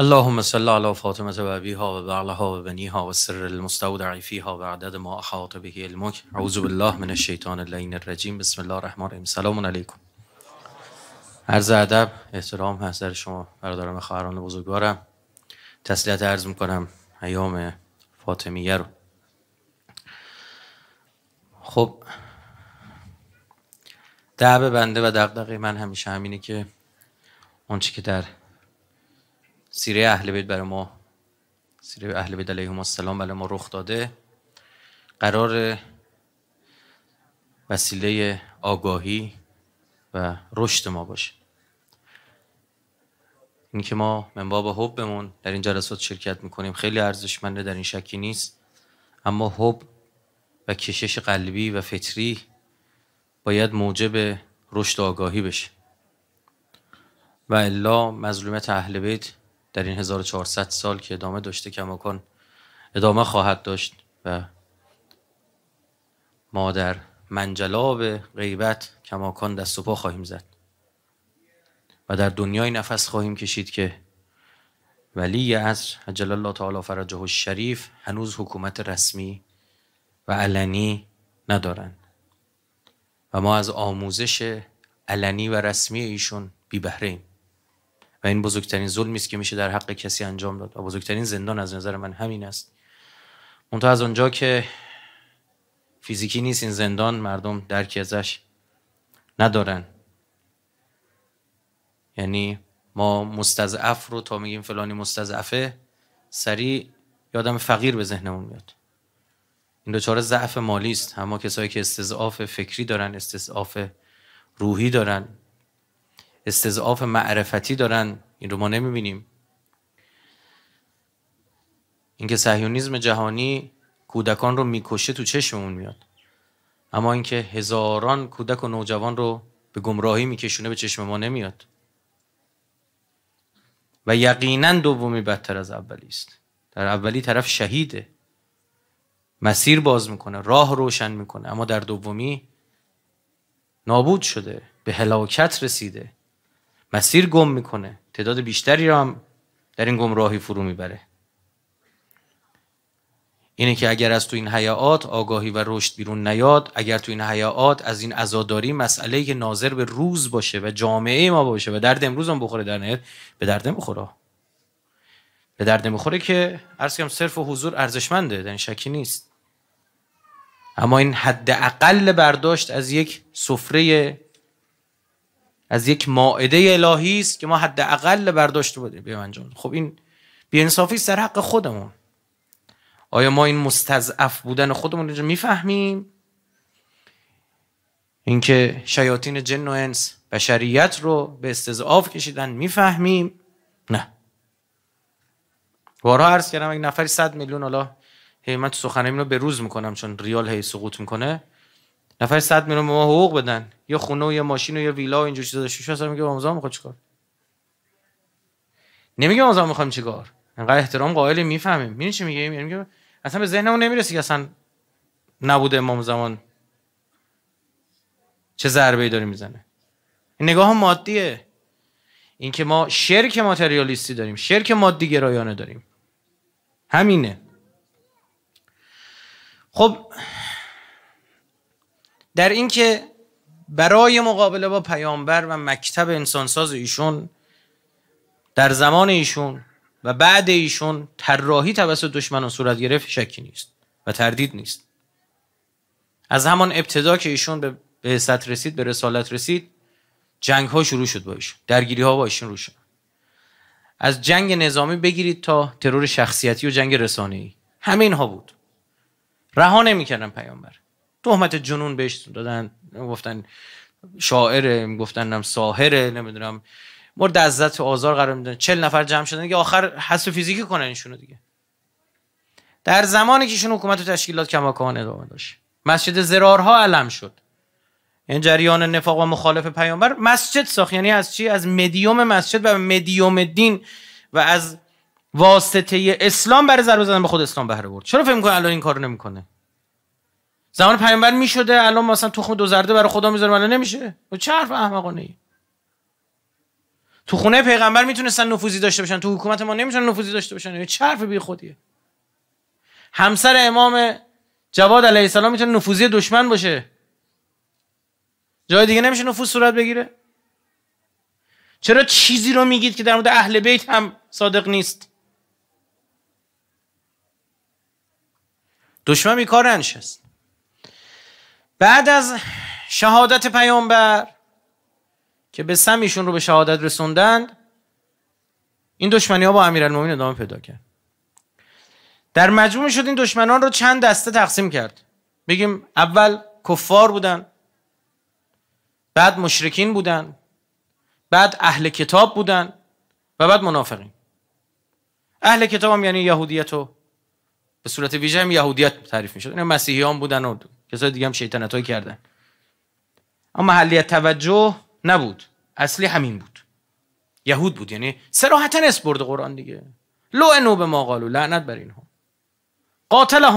اللهم صل على فاطمة و وبعلها وبنيها سر المستودع و عدد ما احاط به علمك اعوذ بالله من الشیطان اللین الرجیم بسم الله الرحمن الرحیم سلام علیکم عرض ادب احترام حضر شما برادران خواهران بزرگوارم تسلیت عرض میکنم ایام فاطمیه رو خب دعب بنده و دقدقه من همیشه همینه که اونچه که در سیره اهل بیت برای ما سیره اهل بیت علیهم السلام برای ما رخ داده قرار وسیله آگاهی و رشد ما باشه اینکه ما من باب حبمون در این جلسات شرکت میکنیم خیلی ارزشمنده در این شکی نیست اما حب و کشش قلبی و فطری باید موجب رشد آگاهی بشه و الا مظلومت اهل بیت در این 1400 سال که ادامه داشته کماکان ادامه خواهد داشت و ما در منجلاب غیبت کماکان دست و پا خواهیم زد و در دنیای نفس خواهیم کشید که ولی از عجل الله تعالی فرجه الشریف هنوز حکومت رسمی و علنی ندارن و ما از آموزش علنی و رسمی ایشون بی بهره ایم و این بزرگترین ظلمی است که میشه در حق کسی انجام داد و بزرگترین زندان از نظر من همین است منتها از اونجا که فیزیکی نیست این زندان مردم درکی ازش ندارن یعنی ما مستضعف رو تا میگیم فلانی مستضعفه سریع یادم فقیر به ذهنمون میاد این دچار ضعف مالی است اما کسایی که استضعاف فکری دارن استضعاف روحی دارن استضعاف معرفتی دارن این رو ما نمیبینیم اینکه سهیونیزم جهانی کودکان رو میکشه تو چشممون میاد اما اینکه هزاران کودک و نوجوان رو به گمراهی میکشونه به چشم ما نمیاد و یقینا دومی بدتر از اولی است در اولی طرف شهیده مسیر باز میکنه راه روشن میکنه اما در دومی نابود شده به هلاکت رسیده مسیر گم میکنه تعداد بیشتری را هم در این گمراهی فرو میبره اینه که اگر از تو این حیات آگاهی و رشد بیرون نیاد اگر تو این حیات از این عزاداری مسئله که ناظر به روز باشه و جامعه ما باشه و درد امروز هم بخوره در نهایت به درد نمیخوره به درد نمیخوره که هم صرف و حضور ارزشمنده در این شکی نیست اما این حد اقل برداشت از یک سفره از یک ماعده الهی است که ما حداقل برداشت بودیم به خب این بیانصافی است حق خودمون آیا ما این مستضعف بودن خودمون رو میفهمیم اینکه شیاطین جن و انس بشریت رو به استضعاف کشیدن میفهمیم نه بارها عرض کردم یک نفری 100 میلیون حالا هی من تو سخنم رو به روز میکنم چون ریال هی سقوط میکنه نفر 100 میلیون به ما حقوق بدن یا خونه و یا ماشین و یا ویلا و اینجور چیزا داشته باشه میگه آموزا میخواد چیکار نمیگه آموزا میخوام چیکار انقدر احترام قائل میفهمیم میدونی چی میگه میگه اصلا به ذهنمون نمیرسه که اصلا نبوده امام زمان چه ضربه ای داره میزنه این نگاه مادیه این که ما شرک ماتریالیستی داریم شرک مادی گرایانه داریم همینه خب در اینکه برای مقابله با پیامبر و مکتب انسانساز ایشون در زمان ایشون و بعد ایشون طراحی توسط دشمنان صورت گرفت شکی نیست و تردید نیست از همان ابتدا که ایشون به به رسید به رسالت رسید جنگ ها شروع شد با ایشون درگیری ها با ایشون رو شد از جنگ نظامی بگیرید تا ترور شخصیتی و جنگ رسانه‌ای همین ها بود رها نمیکردن پیامبر تهمت جنون بهش دادن گفتن شاعر گفتن هم ساهره نمیدونم مورد عزت و آزار قرار میدن چل نفر جمع شدن دیگه آخر حس و فیزیکی کنن اینشونو دیگه در زمانی که ایشون حکومت و تشکیلات کماکان ادامه داشت مسجد زرارها علم شد این جریان نفاق و مخالف پیامبر مسجد ساخت یعنی از چی از مدیوم مسجد و مدیوم دین و از واسطه اسلام برای ضربه زدن به خود اسلام بهره برد چرا فکر می‌کنه الان این کارو نمیکنه زمان پیامبر میشده الان مثلا تخم دو زرده برای خدا میذاره الان نمیشه خب چه حرف احمقانه ای تو خونه پیغمبر میتونستن نفوذی داشته باشن تو حکومت ما نمیتونن نفوذی داشته باشن یعنی چه حرف بی خودیه همسر امام جواد علیه السلام میتونه نفوذی دشمن باشه جای دیگه نمیشه نفوذ صورت بگیره چرا چیزی رو میگید که در مورد اهل بیت هم صادق نیست دشمن بیکار بعد از شهادت پیامبر که به سمیشون رو به شهادت رسوندند این دشمنی ها با امیرالمومنین ادامه پیدا کرد در مجموع شد این دشمنان رو چند دسته تقسیم کرد بگیم اول کفار بودن بعد مشرکین بودن بعد اهل کتاب بودن و بعد منافقین اهل کتاب هم یعنی یهودیت و به صورت ویژه هم یهودیت تعریف می اینا مسیحیان بودن و کسای دیگه هم شیطنت های کردن اما محلیت توجه نبود اصلی همین بود یهود بود یعنی سراحتا برد قرآن دیگه لو نو به ما قالو لعنت بر اینها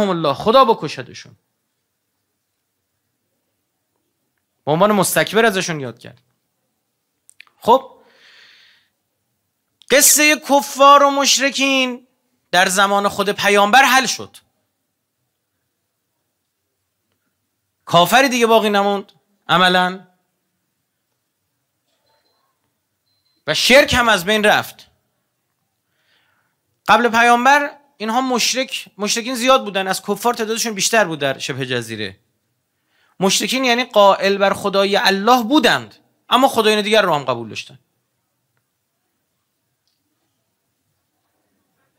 هم الله خدا بکشدشون به عنوان مستکبر ازشون یاد کرد خب قصه کفار و مشرکین در زمان خود پیامبر حل شد کافری دیگه باقی نموند عملا و شرک هم از بین رفت قبل پیامبر اینها مشرک مشرکین زیاد بودن از کفار تعدادشون بیشتر بود در شبه جزیره مشرکین یعنی قائل بر خدای الله بودند اما خدایان دیگر رو هم قبول داشتن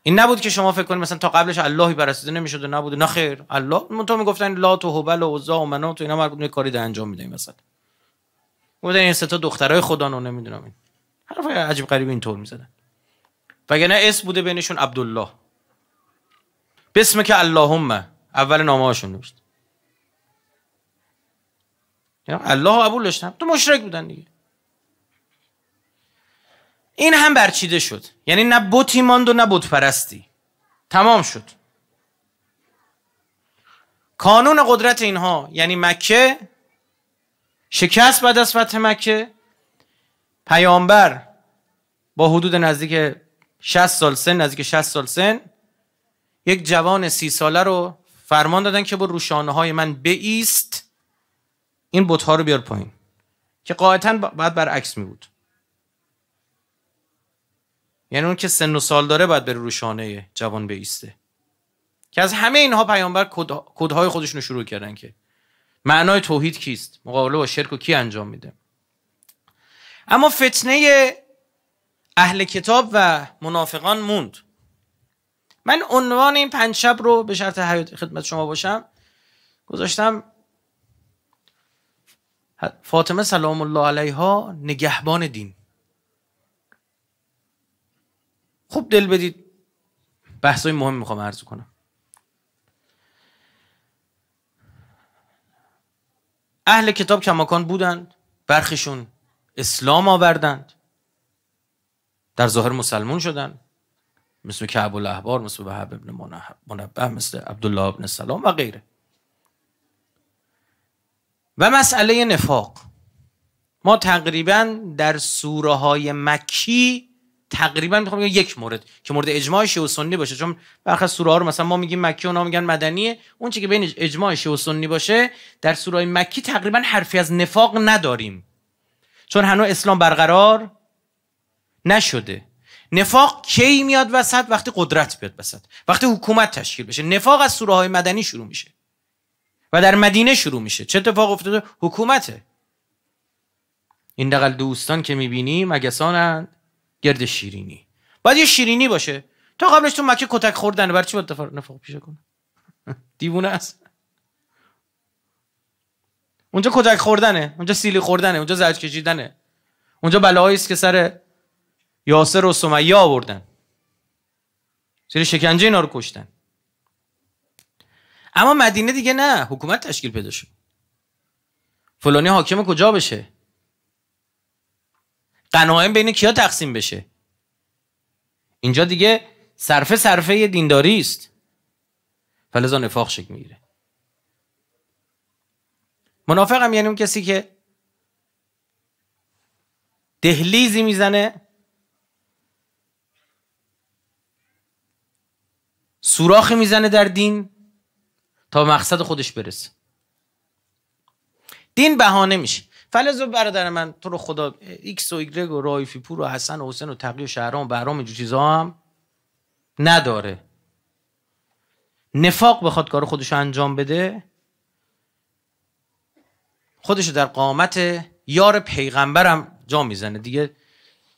این نبود که شما فکر کنید مثلا تا قبلش اللهی پرستیده نمیشد و نبود نه خیر الله من تو میگفتن لا و هبل و عزا و منات و اینا مرد یه کاری ده انجام میدن مثلا بودن این سه تا دخترای خدا رو نمیدونم این حرف عجیب غریب اینطور میزدن وگرنه اسم بوده بینشون عبدالله بسم که اللهم اول نامه هاشون نوشت یعنی الله قبول تو مشرک بودن دیگه این هم برچیده شد یعنی نه بوتی ماند و نه بوت پرستی تمام شد کانون قدرت اینها یعنی مکه شکست بعد از فتح مکه پیامبر با حدود نزدیک 60 سال سن نزدیک 60 سال سن یک جوان سی ساله رو فرمان دادن که با روشانه های من بیست این ها رو بیار پایین که قاعدتا بعد برعکس می بود یعنی اون که سن و سال داره باید بره روشانه جوان بیسته که از همه اینها پیامبر کدهای خودشون رو شروع کردن که معنای توحید کیست مقابله با شرک و کی انجام میده اما فتنه اهل کتاب و منافقان موند من عنوان این پنج شب رو به شرط حیات خدمت شما باشم گذاشتم فاطمه سلام الله علیها نگهبان دین خوب دل بدید های مهم میخوام عرض کنم اهل کتاب کماکان بودند برخشون اسلام آوردند در ظاهر مسلمون شدند مثل کعب الاحبار مثل وهب ابن منبه مثل عبدالله ابن سلام و غیره و مسئله نفاق ما تقریبا در سوره های مکی تقریبا میخوام یک مورد که مورد اجماع شیعه و سنی باشه چون برخ سوره ها رو مثلا ما میگیم مکی اونا میگن مدنیه اون چی که بین اجماع شیعه و سنی باشه در سوره مکی تقریبا حرفی از نفاق نداریم چون هنوز اسلام برقرار نشده نفاق کی میاد وسط وقتی قدرت بیاد وسط وقتی حکومت تشکیل بشه نفاق از سوره های مدنی شروع میشه و در مدینه شروع میشه چه اتفاق افتاده حکومته این دقل دوستان که میبینی مگسانند گرد شیرینی باید یه شیرینی باشه تا قبلش تو مکه کتک خوردن بر چی باید نفاق پیشه کنه دیوونه است اونجا کتک خوردنه اونجا سیلی خوردنه اونجا زج کشیدنه اونجا بلایی است که سر یاسر و سمیه آوردن سر شکنجه اینا رو کشتن اما مدینه دیگه نه حکومت تشکیل پیدا شد فلانی حاکم کجا بشه قناعیم بین کیا تقسیم بشه اینجا دیگه صرفه صرفه دینداری است فلذا نفاق شکل میگیره منافق هم یعنی اون کسی که دهلیزی میزنه سوراخی میزنه در دین تا مقصد خودش برسه دین بهانه میشه و برادر من تو رو خدا ایکس و ایگرگ و رایفی پور و حسن و حسین و تقی و شهرام و جو اینجور چیزا هم نداره نفاق بخواد کار خودش انجام بده خودش در قامت یار پیغمبرم جا میزنه دیگه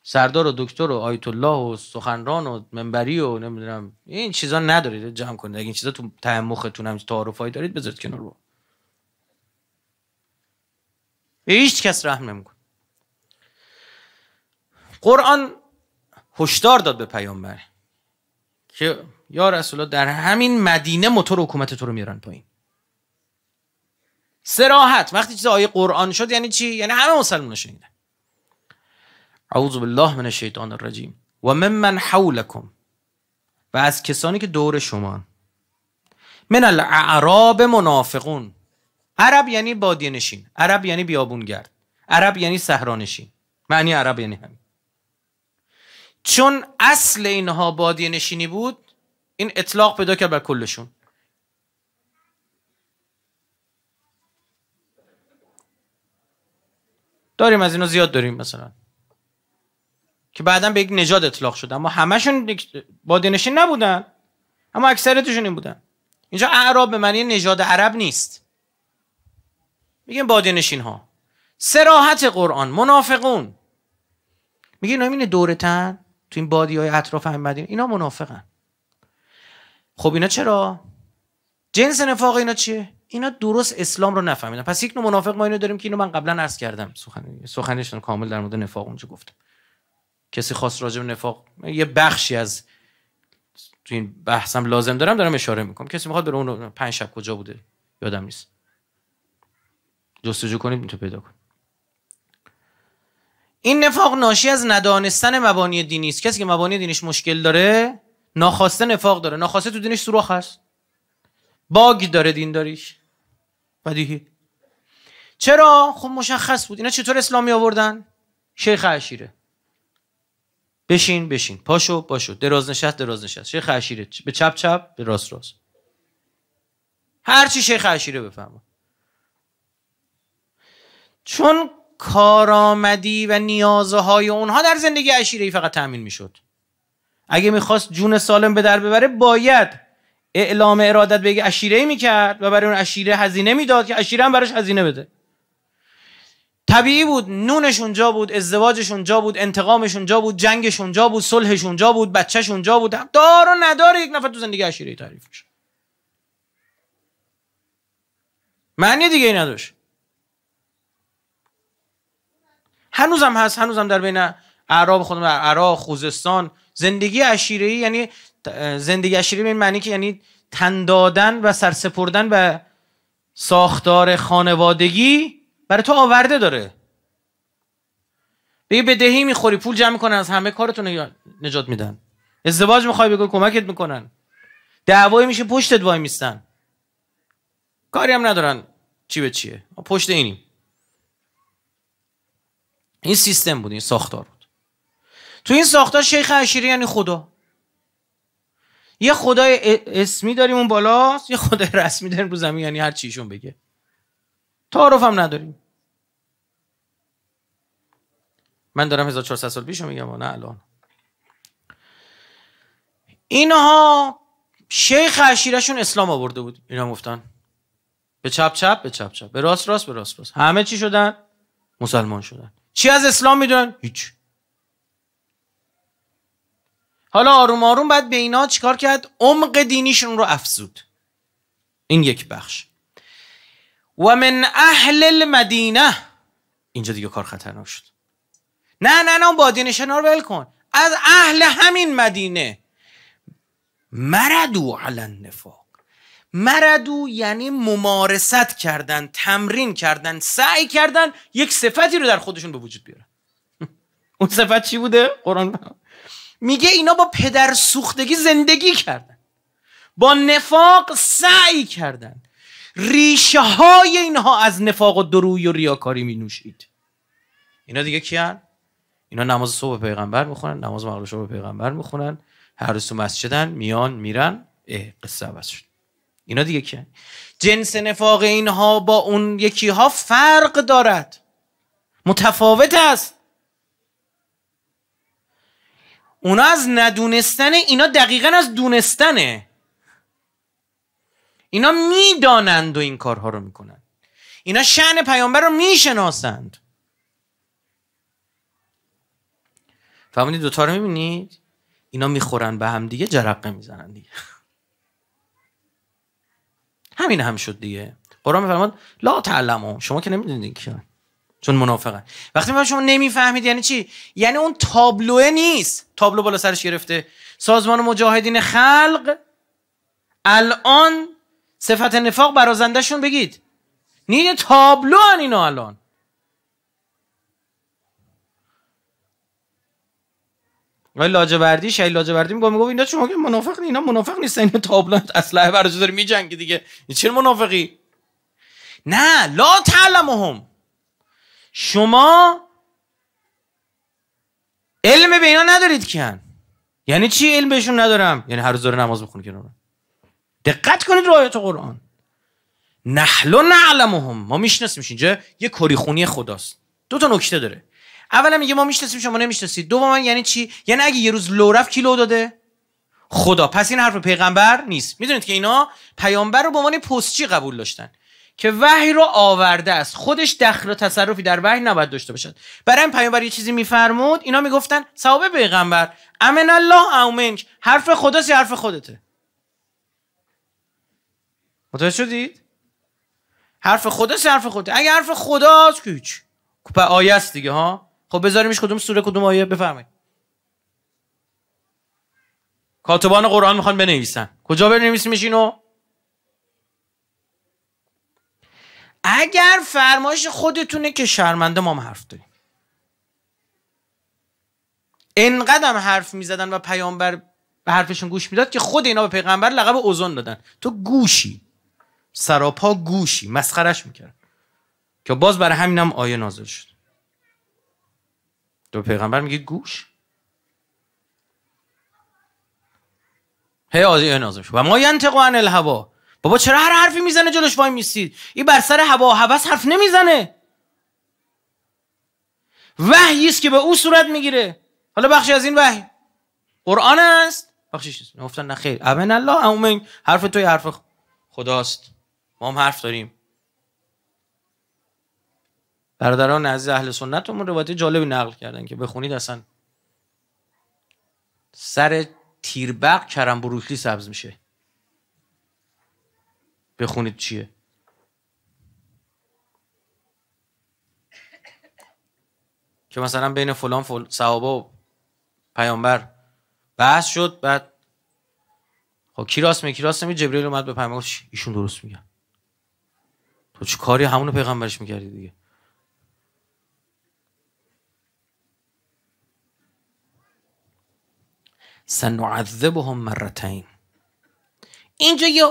سردار و دکتر و آیت الله و سخنران و منبری و نمیدونم این چیزا ندارید جمع کنید اگه این چیزا تو ته هم تعارفایی دارید بذارید کنار رو به هیچ کس رحم نمیکن قرآن هشدار داد به پیامبر که یا رسول الله در همین مدینه موتور حکومت تو رو میارن پایین سراحت وقتی چیز آیه قرآن شد یعنی چی یعنی همه مسلمان شنیدن اعوذ بالله من الشیطان الرجیم و من من حولکم و از کسانی که دور شما من الاعراب منافقون عرب یعنی بادیه نشین عرب یعنی بیابونگرد عرب یعنی صحرانشین معنی عرب یعنی همین چون اصل اینها بادیه نشینی بود این اطلاق پیدا کرد بر کلشون داریم از اینو زیاد داریم مثلا که بعدا به یک نژاد اطلاق شد اما همشون نشین نبودن اما اکثرتشون این بودن اینجا اعراب به معنی نژاد عرب نیست میگن نشین ها سراحت قرآن منافقون اینا این دورتن تو این بادی های اطراف همین مدینه اینا منافقن خب اینا چرا جنس نفاق اینا چیه اینا درست اسلام رو نفهمیدن پس یک نوع منافق ما اینو داریم که اینو من قبلا عرض کردم سخن سخنشون کامل در مورد نفاق اونجا گفتم کسی خاص راجع به نفاق یه بخشی از تو این بحثم لازم دارم دارم اشاره میکنم کسی میخواد بره اون پنج شب کجا بوده یادم نیست جستجو کنید میتونید پیدا کنید این نفاق ناشی از ندانستن مبانی دینی است کسی که مبانی دینش مشکل داره ناخواسته نفاق داره ناخواسته تو دینش سوراخ هست باگ داره دین داریش بدیهی چرا خب مشخص بود اینا چطور اسلامی آوردن شیخ عشیره بشین بشین پاشو پاشو دراز نشست دراز نشست شیخ عشیره به چپ چپ به راست راست هر چی شیخ عشیره بفهمه چون کارآمدی و نیازهای اونها در زندگی عشیره فقط تامین میشد اگه میخواست جون سالم به در ببره باید اعلام ارادت به یک عشیره میکرد و برای اون عشیره هزینه میداد که عشیره هم براش هزینه بده طبیعی بود نونش اونجا بود ازدواجش اونجا بود انتقامش اونجا بود جنگش اونجا بود صلحش اونجا بود بچهش اونجا بود دار و نداره یک نفر تو زندگی عشیره تعریف میشه معنی دیگه ای نداشت هنوزم هست هنوزم در بین اعراب خود عراق خوزستان زندگی عشیره یعنی زندگی عشیره به این معنی که یعنی تن دادن و سرسپردن و ساختار خانوادگی برای تو آورده داره به بدهی میخوری پول جمع میکنن از همه کارتون نجات میدن ازدواج میخوای بگو کمکت میکنن دعوایی میشه پشتت وای میستن کاری هم ندارن چی به چیه پشت اینیم این سیستم بود این ساختار بود تو این ساختار شیخ عشیری یعنی خدا یه خدای اسمی داریم اون بالا، یه خدای رسمی داریم رو زمین یعنی هر چیشون بگه تعارف هم نداریم من دارم 1400 سال پیش میگم و نه الان اینها شیخ عشیرشون اسلام آورده بود اینا گفتن به چپ چپ به چپ چپ به راست راست به راست راست همه چی شدن مسلمان شدن چی از اسلام میدونن؟ هیچ حالا آروم آروم باید به اینا چیکار کرد؟ عمق دینیشون رو افزود این یک بخش و من اهل المدینه اینجا دیگه کار خطرناک شد نه نه نه با ها رو ول کن از اهل همین مدینه مردو علن نفاق. مردو یعنی ممارست کردن تمرین کردن سعی کردن یک صفتی رو در خودشون به وجود بیارن اون صفت چی بوده قرآن میگه اینا با پدر سوختگی زندگی کردن با نفاق سعی کردن ریشه های اینها از نفاق و دروی و ریاکاری می نوشید اینا دیگه کیان اینا نماز صبح پیغمبر میخونن نماز مغرب صبح پیغمبر میخونن هر روز تو مسجدن میان میرن اه قصه عوض شد اینا دیگه که جنس نفاق اینها با اون یکی ها فرق دارد متفاوت است اونا از ندونستن اینا دقیقا از دونستنه اینا میدانند و این کارها رو میکنند اینا شعن پیامبر رو میشناسند فهمیدید دوتا رو میبینید اینا میخورن به هم دیگه جرقه میزنن دیگه همین هم شد دیگه قرآن میفرماد لا تعلمو شما که نمیدونید که چون منافقه وقتی میفرماد شما نمیفهمید یعنی چی یعنی اون تابلوه نیست تابلو بالا سرش گرفته سازمان مجاهدین خلق الان صفت نفاق برازندهشون بگید نیه تابلو ان اینا الان ولی لاجوردی شهید لاجوردی میگه میگه اینا چون که منافق نه اینا منافق نیستن اینا تابلو اسلحه برات داره میجنگه دیگه چرا منافقی نه لا تعلمهم شما علم به اینا ندارید کن یعنی چی علم بهشون ندارم یعنی هر روز داره نماز که نه دقت کنید رایت قرآن نحل و نعلمهم ما میشناسیمش اینجا یه کاری خونی خداست دو تا نکته داره اولا میگه ما میشناسیم شما نمیشناسید دوما یعنی چی یعنی اگه یه روز لورف کیلو داده خدا پس این حرف پیغمبر نیست میدونید که اینا پیامبر رو به عنوان پستچی قبول داشتن که وحی رو آورده است خودش دخل و تصرفی در وحی نباید داشته باشد برای این پیامبر یه چیزی میفرمود اینا میگفتن ثواب پیغمبر امن الله اومنک حرف خداست حرف خودته متوجه شدید حرف خداست حرف خودته اگه حرف خداست که هیچ خب، آیه دیگه ها خب بذاریمش کدوم سوره کدوم آیه بفرمایید کاتبان قرآن میخوان بنویسن کجا بنویسیمش اینو اگر فرمایش خودتونه که شرمنده ما حرف داریم انقدر حرف میزدن و پیامبر به حرفشون گوش میداد که خود اینا به پیغمبر لقب اوزان دادن تو گوشی سراپا گوشی مسخرش میکرد که باز برای همینم آیه نازل شد تو پیغمبر میگه گوش هی آزی نازم و ما ینطق عن الهوا بابا چرا هر حرفی میزنه جلوش وای میسید این بر سر هوا و حرف نمیزنه وحی است که به او صورت میگیره حالا بخشی از این وحی قرآن است بخشیش نیست گفتن نه امن الله اومن حرف توی حرف خداست ما هم حرف داریم برادران عزیز اهل سنت اون روایت جالبی نقل کردن که بخونید اصلا سر تیربق کرم بروکلی سبز میشه بخونید چیه که مثلا بین فلان فل... صحابه و پیامبر بحث شد بعد خب کی راست میگه کی راست میگه جبریل اومد به پیامبر ایشون درست میگن تو چه کاری همونو پیغمبرش میکردی دیگه سنعذبهم مرتین اینجا یه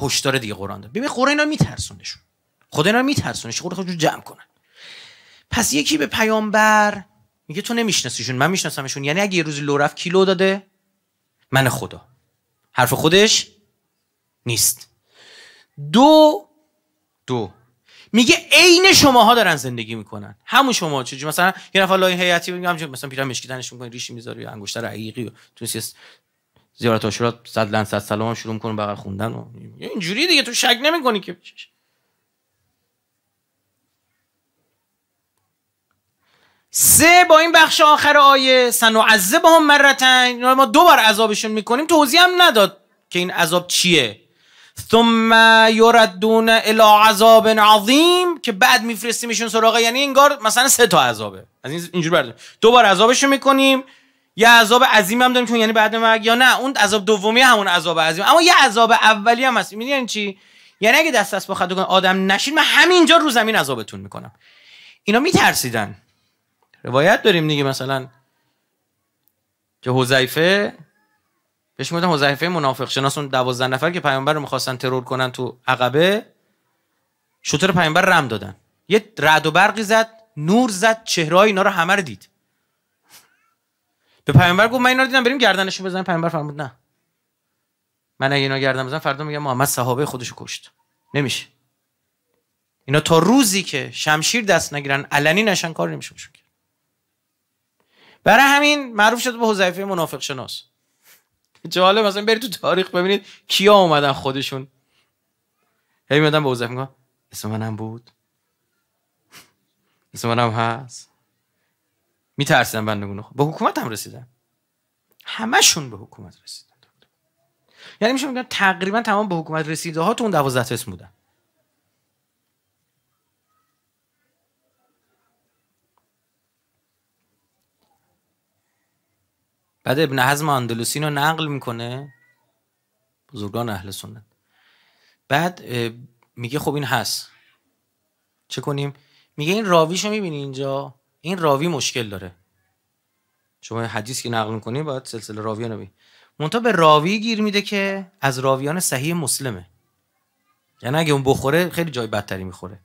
هشدار دیگه قرآن داد ببین قرآن اینا میترسوندشون خدا اینا میترسونش خود خودشون جمع کنن پس یکی به پیامبر میگه تو نمیشناسیشون من میشناسمشون یعنی اگه یه روزی لو رفت کیلو داده من خدا حرف خودش نیست دو دو میگه عین شماها دارن زندگی میکنن همون شما چه مثلا یه نفر لای هیئتی میگم مثلا پیرا مشکی میکنه ریش میذاره یا انگشتر عقیقی و تو زیارت عاشورا صد لن صد سلام شروع میکنه بغل خوندن و اینجوری دیگه تو شک نمیکنی که سه با این بخش آخر آیه هم مرتن ما دو بار عذابشون میکنیم توضیح هم نداد که این عذاب چیه ثم یردون الی عذاب عظیم که بعد میفرستیمشون سراغ یعنی انگار مثلا سه تا عذابه از اینجور برداریم دوبار عذابشو میکنیم یه عذاب عظیم هم داریم چون یعنی بعد مرگ یا نه اون عذاب دومی همون عذاب عظیم اما یه عذاب اولی هم هست یعنی چی یعنی اگه دست دست بخواد کن آدم نشین من همینجا رو زمین عذابتون میکنم اینا میترسیدن روایت داریم دیگه مثلا که حذیفه بهش میگفتن حذیفه منافق شناس اون 12 نفر که پیامبر رو میخواستن ترور کنن تو عقبه شوتر پیامبر رم دادن یه رد و برقی زد نور زد چهرهای اینا رو همه رو دید به پیامبر گفت من اینا رو دیدم بریم گردنشون بزنیم پیامبر فرمود نه من اگه اینا گردن بزنم فردا میگم محمد صحابه خودشو کشت نمیشه اینا تا روزی که شمشیر دست نگیرن علنی نشن کار نمیشه برای همین معروف شد به حذیفه منافق شناس جالب مثلا برید تو تاریخ ببینید کیا اومدن خودشون هی میادن به اوزف میگن اسم منم بود اسم منم هست میترسیدن بنده خود به حکومت هم رسیدن همشون به حکومت رسیدن یعنی میشه میگن تقریبا تمام به حکومت رسیده ها تو اون دوازده اسم بودن بعد ابن حزم اندلوسی رو نقل میکنه بزرگان اهل سنت بعد میگه خب این هست چه کنیم میگه این راویشو میبینی اینجا این راوی مشکل داره شما حدیث که نقل میکنی باید سلسله راویان رو مونتا به راوی گیر میده که از راویان صحیح مسلمه یعنی اگه اون بخوره خیلی جای بدتری میخوره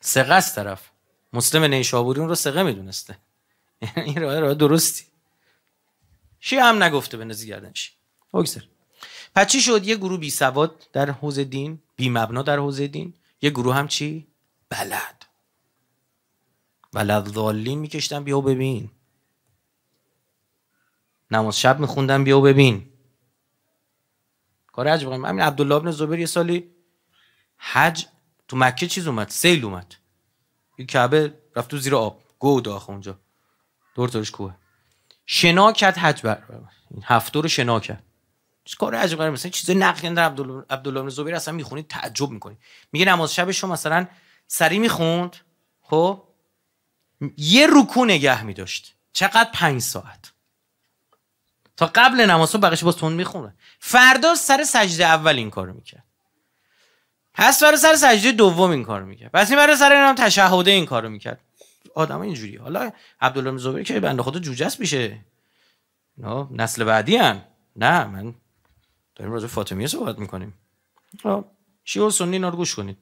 سقه طرف مسلم نیشابوری اون رو سقه میدونسته این راه راه درستی شیعه هم نگفته نزی گردنش بگذار پس چی شد یه گروه بی سواد در حوزه دین بی مبنا در حوزه دین یه گروه هم چی بلد بلد ظالم میکشتن بیا ببین نماز شب میخوندن بیا ببین کار عجب بخوایم همین عبدالله ابن زبیر یه سالی حج تو مکه چیز اومد سیل اومد یه کعبه رفت تو زیر آب گود داخل اونجا دور کوه شنا کرد حج بر این هفته رو شنا کرد چیز کار عجب غریب مثلا چیز نقل در عبدالله عبدالله بن زبیر اصلا میخونید تعجب میکنی میگه نماز شبشو رو مثلا سری میخوند خب یه روکو نگه میداشت چقدر پنج ساعت تا قبل نماز بقیش باز تون میخونه فردا سر سجده اول این کارو میکرد پس برای سر سجده دوم این کارو میکرد پس این برای سر هم تشهده این کارو میکرد آدم اینجوری حالا عبدالله زبری که بنده خدا جوجست میشه نسل بعدی هم نه من داریم راجع فاطمیه صحبت میکنیم خب، شیعه و سنی گوش کنید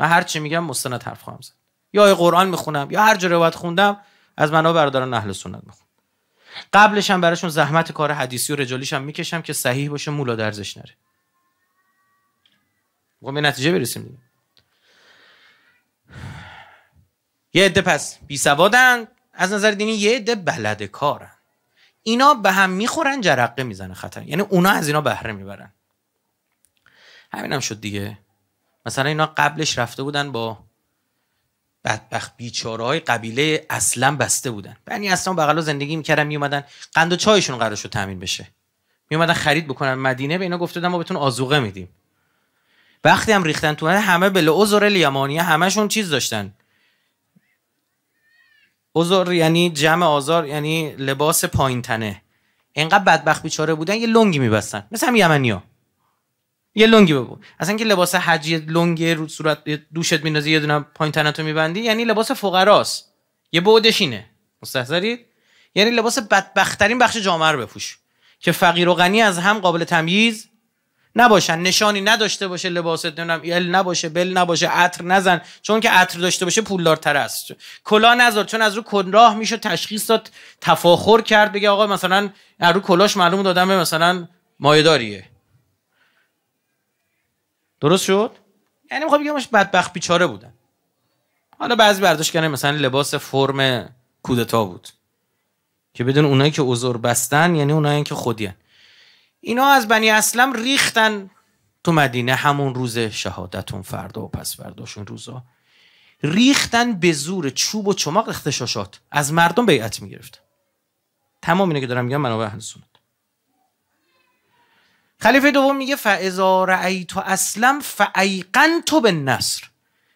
من هر چی میگم مستند حرف خواهم زد یا قرآن میخونم یا هر جا روایت خوندم از منابع برادران اهل سنت میخونم قبلش هم براشون زحمت کار حدیثی و رجالیش هم میکشم که صحیح باشه مولا درزش نره و خب، به نتیجه برسیم دیگه یه عده پس بی سوادن از نظر دینی یه عده بلد کارن اینا به هم میخورن جرقه میزنه خطر یعنی اونا از اینا بهره میبرن همینم هم شد دیگه مثلا اینا قبلش رفته بودن با بدبخت بیچاره های قبیله اصلا بسته بودن یعنی اصلا بغلا زندگی میکردن میومدن قند و چایشون قرار شد تامین بشه میومدن خرید بکنن مدینه به اینا گفته بودن ما بهتون آزوقه میدیم وقتی هم ریختن تو همه به و همشون چیز داشتن آزار یعنی جمع آزار یعنی لباس پایین تنه اینقدر بدبخت بیچاره بودن یه لنگی میبستن مثل هم ها یه لنگی ببو اصلا که لباس حجی لنگ رو صورت دوشت میندازی یه دونه پایین تو میبندی یعنی لباس فقراست یه بعدش اینه مستحضرید یعنی لباس بدبختترین بخش جامعه رو بپوش که فقیر و غنی از هم قابل تمیز. نباشن نشانی نداشته باشه لباست نمیدونم ال نباشه بل نباشه عطر نزن چون که عطر داشته باشه پولدارتر است کلا نذار چون از رو کنراه میشه تشخیص داد تفاخر کرد بگه آقا مثلا از رو کلاش معلوم دادم به مثلا مایداریه درست شد یعنی میخوام بگم بدبخت بیچاره بودن حالا بعضی برداشت کردن مثلا لباس فرم کودتا بود که بدون اونایی که عذر بستن یعنی اونایی که خودیان اینا از بنی اسلم ریختن تو مدینه همون روز شهادتون فردا و پس فرداشون روزا ریختن به زور چوب و چماق اختشاشات از مردم بیعت میگرفت تمام اینه که دارم میگم منابع اهل سنت خلیفه دوم میگه فاذا رأیت اسلم به نصر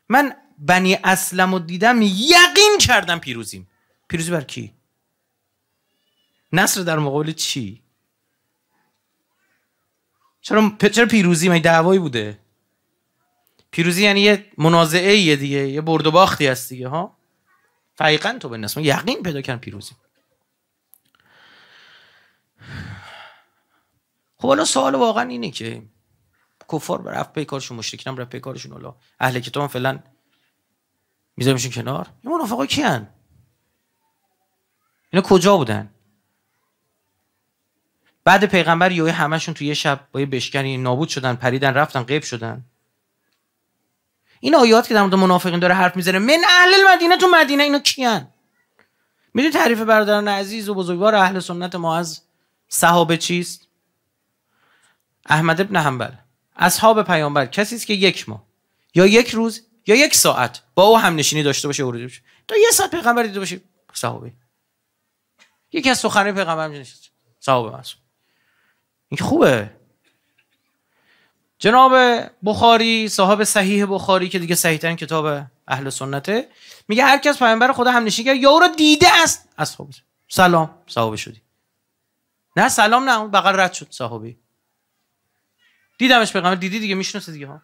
من بنی اسلم رو دیدم یقین کردم پیروزیم پیروزی بر کی نصر در مقابل چی چرا چرا پیروزی مگه دعوایی بوده پیروزی یعنی یه منازعه یه دیگه یه برد و باختی هست دیگه ها فقیقا تو به نسمه، یقین پیدا کردن پیروزی خب حالا سوال واقعا اینه که کفار برفت پی کارشون مشرکین هم رفت پی کارشون حالا اهل کتاب هم فعلا میذاریمشون کنار این منافقا کیان اینا کجا بودن بعد پیغمبر یوی همشون توی یه شب با یه بشکنی نابود شدن پریدن رفتن غیب شدن این آیات که در مورد منافقین داره حرف میزنه من اهل المدینه تو مدینه اینا کیان میدونی تعریف برادران عزیز و بزرگوار اهل سنت ما از صحابه چیست احمد ابن حنبل اصحاب پیامبر کسی است که یک ماه یا یک روز یا یک ساعت با او هم نشینی داشته باشه ورودی تا یه ساعت پیغمبر دیده باشه صحابه یکی از سخنان پیغمبر نشسته صحابه معصوم این خوبه جناب بخاری صاحب صحیح بخاری که دیگه صحیح ترین کتاب اهل سنته میگه هر کس پیامبر خدا هم نشین کرد یا او رو دیده است از خوب سلام صحابه شدی نه سلام نه اون بغل رد شد صحابی دیدمش پیغمبر دیدی دیگه میشناسه دیگه ها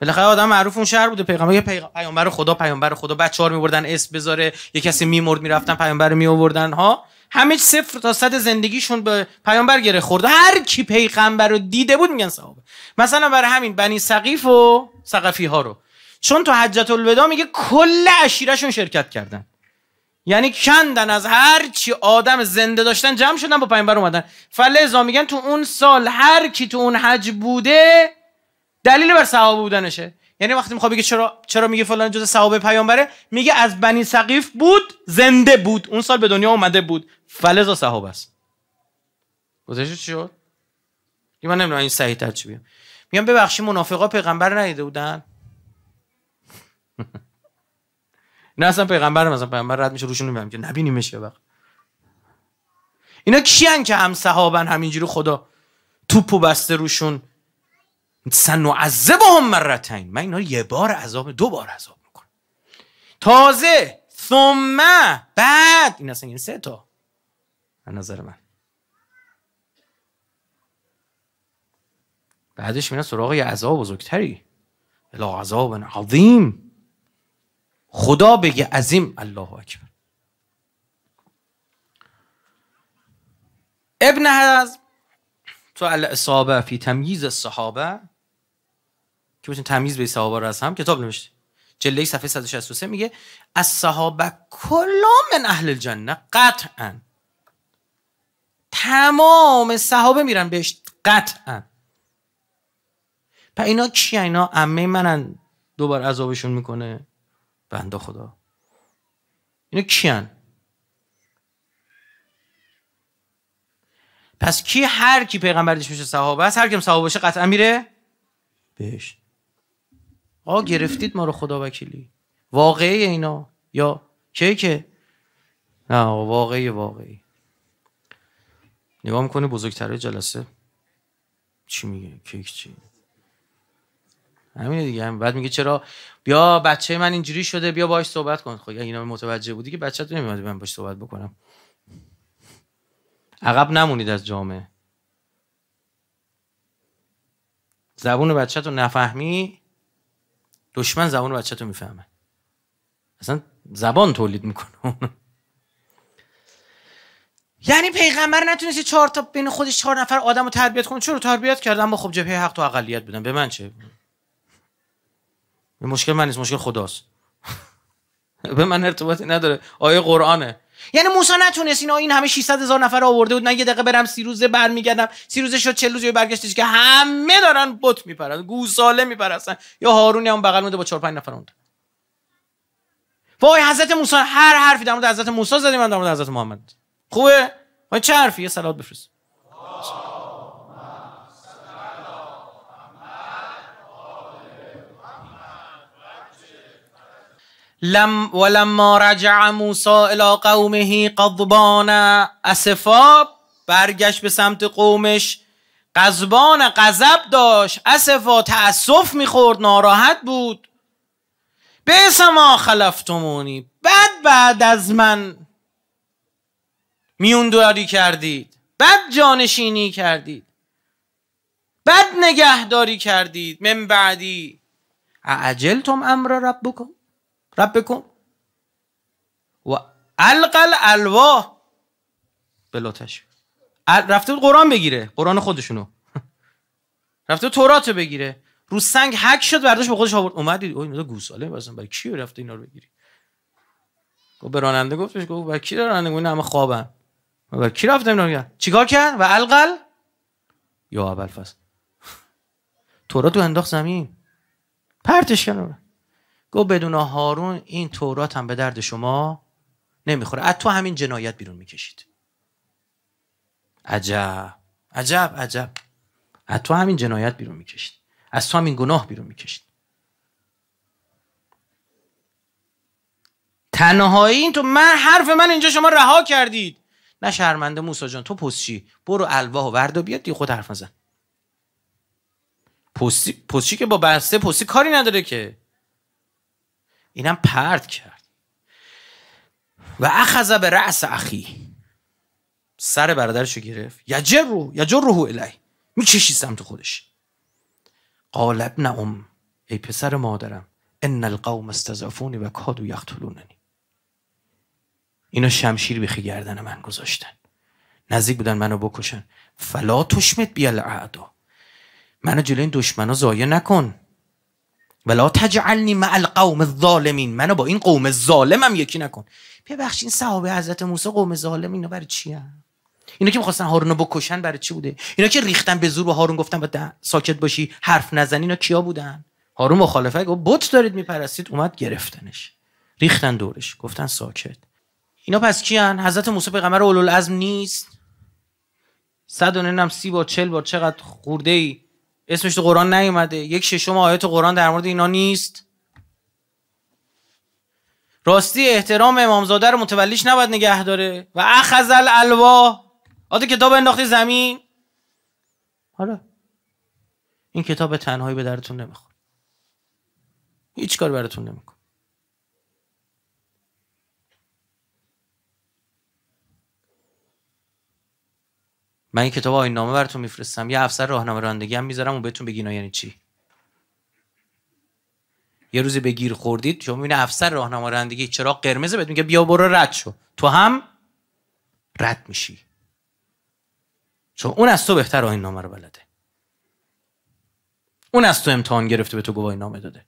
بالاخره آدم معروف اون شهر بوده پیغمبر یه پیامبر خدا پیامبر خدا بچه‌ها رو میبردن اسم بذاره یه کسی میمرد میرفتن پیامبر رو میآوردن ها همه صفر تا صد زندگیشون به پیامبر گره خورده هر کی پیغمبر رو دیده بود میگن صحابه مثلا برای همین بنی سقیف و سقفی ها رو چون تو حجت الودا میگه کل اشیرشون شرکت کردن یعنی کندن از هر چی آدم زنده داشتن جمع شدن با پیامبر اومدن فلزا میگن تو اون سال هر کی تو اون حج بوده دلیل بر صحابه بودنشه یعنی وقتی میخواد بگه چرا چرا میگه فلان جزء صحابه پیامبره میگه از بنی سقیف بود زنده بود اون سال به دنیا اومده بود فلزا صحابه است گذشت چی شد من نمیدونم این صحیح تر چی بیام میگم ببخشید منافقا پیغمبر نیده بودن نه اصلا پیغمبر مثلا پیغمبر رد میشه روشون نمیدونم که نبینیمش یه وقت اینا کیان که هم صحابن همینجوری خدا توپو بسته روشون سنعذبهم مرتین من اینا یه بار عذاب دو بار عذاب میکنم تازه ثم بعد این اصلا این یعنی سه تا نظر من بعدش میرن سراغ یه عذاب بزرگتری الا عذاب عظیم خدا بگه عظیم الله اکبر ابن هز تو الاصابه فی تمییز الصحابه که بتونی تمیز به صحابه رو از هم کتاب نوشته جله صفحه 163 میگه از صحابه کلا من اهل الجنه قطعا تمام صحابه میرن بهش قطعا پس اینا کی اینا امه منن دوبار عذابشون میکنه بنده خدا اینا کیان پس کی هر کی پیغمبر میشه صحابه است هر کیم صحابه باشه قطعا میره بهش آ گرفتید ما رو خدا وکیلی واقعی اینا یا کی که نه واقعی واقعی نگاه میکنه بزرگتره جلسه چی میگه کیک چی همینه دیگه هم. بعد میگه چرا بیا بچه من اینجوری شده بیا باش صحبت کن خب یعنی اینا متوجه بودی که بچه تو نمیاد من باش صحبت بکنم عقب نمونید از جامعه زبون بچه تو نفهمی دشمن زبان بچه تو میفهمه اصلا زبان تولید میکنه یعنی پیغمبر نتونستی چهار تا بین خودش چهار نفر آدم رو تربیت کنه چرا تربیت کردم با خب جبهه حق تو اقلیت بدم به من چه مشکل من نیست مشکل خداست به من ارتباطی نداره آیه قرآنه یعنی موسی نتونست اینا این همه 600 هزار نفر آورده بود من یه دقیقه برم سی روزه برمیگردم سی روزه شد 40 روزه برگشت که همه دارن بت میپرن گوساله میپرستن یا هارونی هم بغل مونده با 4 5 نفر اون وای حضرت موسی هر حرفی در مورد حضرت موسی زدیم من در مورد حضرت محمد خوبه؟ چه حرفی یه صلوات بفرست لم ولما رجع موسی الی قومه قضبان اسفاب برگشت به سمت قومش قضبان غضب داشت اسفا تأسف میخورد ناراحت بود به ما خلفتمونی بعد بعد از من میونداری کردید بد جانشینی کردید بد نگهداری کردید من بعدی اعجلتم امر رب بکن رب بکن و القل الوا بلاتش رفته بود قرآن بگیره قرآن خودشونو رفته توراتو بگیره رو سنگ حک شد برداشت به خودش آورد اومد اوه اوه گوساله بازم برای کی رفته اینا رو بگیری گفت به راننده گفتش گفت برای کی راننده گفت همه خوابن برای کی رفته اینا رو چیکار کرد و القل یا اول فصل توراتو انداخت زمین پرتش کرد گفت بدون هارون این تورات هم به درد شما نمیخوره از تو همین جنایت بیرون میکشید عجب عجب عجب از تو همین جنایت بیرون میکشید از تو همین گناه بیرون میکشید تنهایی این تو من حرف من اینجا شما رها کردید نه شرمنده موسا جان تو پستچی برو الواه و وردا بیاد دی خود حرف نزن پستی که با بسته پستی کاری نداره که اینم پرد کرد و اخذ به رأس اخی سر برادرشو گرفت یجر رو یجر روحو الی میکشی سمت خودش قال ابن ام ای پسر مادرم ان القوم استضعفونی و کادو یقتلوننی اینا شمشیر بخی گردن من گذاشتن نزدیک بودن منو بکشن فلا تشمت بیال اعدا منو جلوی این دشمنا زایه نکن ولا تجعلنی مع القوم الظالمین منو با این قوم ظالمم یکی نکن ببخشین این صحابه حضرت موسی قوم ظالم اینا برای چی هم؟ اینا که میخواستن هارون رو بکشن برای چی بوده اینا که ریختن به زور به هارون گفتن با ساکت باشی حرف نزن اینا کیا بودن هارون مخالفه گفت بت دارید میپرستید اومد گرفتنش ریختن دورش گفتن ساکت اینا پس کیان حضرت موسی پیغمبر اولوالعزم نیست صد و نم سی بار چل بار چقدر خورده ای اسمش تو قرآن نیومده یک ششم آیات قرآن در مورد اینا نیست راستی احترام امامزاده رو متولیش نباید نگه داره و اخذ الالوا آده کتاب انداختی زمین حالا این کتاب تنهایی به درتون نمیخوره هیچ کار براتون نمیکنه من این کتاب آیین نامه براتون میفرستم یه افسر راهنمای رانندگی هم میذارم و بهتون بگین یعنی چی یه روزی به گیر خوردید شما میبینه افسر راهنمای رانندگی چرا قرمز بهت میگه بیا برو رد شو تو هم رد میشی چون اون از تو بهتر آیین نامه رو بلده اون از تو امتحان گرفته به تو گواهی نامه داده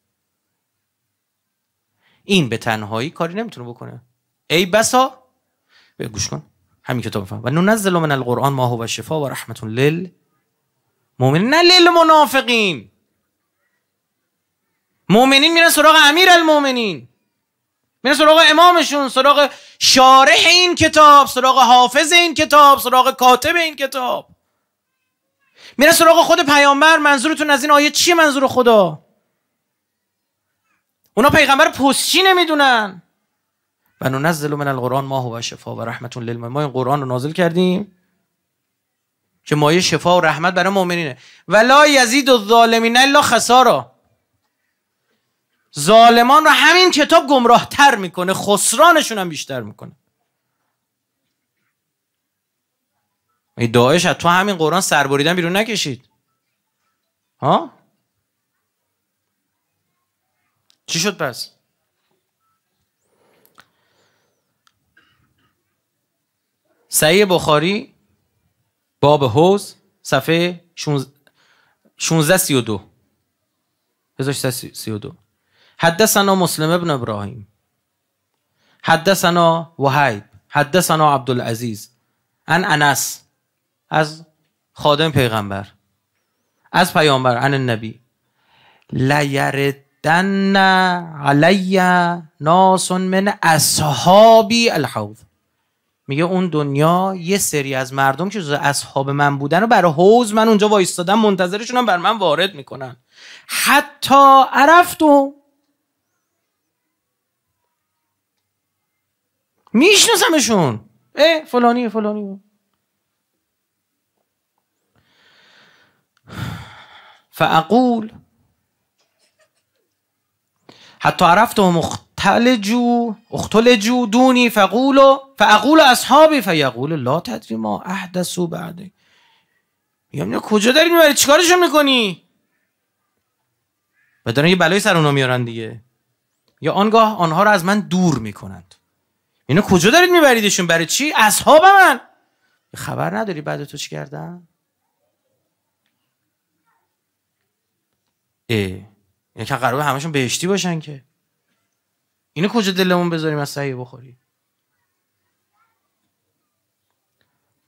این به تنهایی کاری نمیتونه بکنه ای بسا به گوش کن همین کتاب میفهم و ننزل من القرآن ما هو شفا و رحمت لل مؤمنين نه للمنافقین مؤمنین میرن سراغ امیر المؤمنین میرن سراغ امامشون سراغ شارح این کتاب سراغ حافظ این کتاب سراغ کاتب این کتاب میرن سراغ خود پیامبر منظورتون از این آیه چیه منظور خدا اونا پیغمبر پستچی نمیدونن و من القرآن ما هو شفا و رحمت ما این قرآن رو نازل کردیم که مایه شفا و رحمت برای مؤمنینه و لا یزید الظالمین الا خسارا ظالمان رو همین کتاب گمراه تر میکنه خسرانشون هم بیشتر میکنه این داعش از تو همین قرآن سربریدن بیرون نکشید ها چی شد پس سعی بخاری باب حوز صفحه 1632 1632 حدثنا مسلم ابن ابراهیم حدثنا وحید حدثنا عبدالعزیز ان انس از خادم پیغمبر از پیامبر ان النبی لیردن علی ناس من اصحابی الحوض میگه اون دنیا یه سری از مردم که از اصحاب من بودن و برای حوز من اونجا وایستادم منتظرشون هم بر من وارد میکنن حتی عرفتو میشناسمشون اه فلانی فلانی فاقول حتی عرفتم تلجو اختلجو دونی فقولو فقولو اصحابی فیقول لا تدری ما احدثو بعدی میگم کجا داری میبری چیکارشون میکنی و دارن یه بلایی سر اونا میارن دیگه یا آنگاه آنها رو از من دور میکنند اینا کجا دارید میبریدشون برای چی اصحاب من خبر نداری بعد تو چی کردن ای یعنی که قرار همشون بهشتی باشن که اینو کجا دلمون بذاریم از صحیح بخاری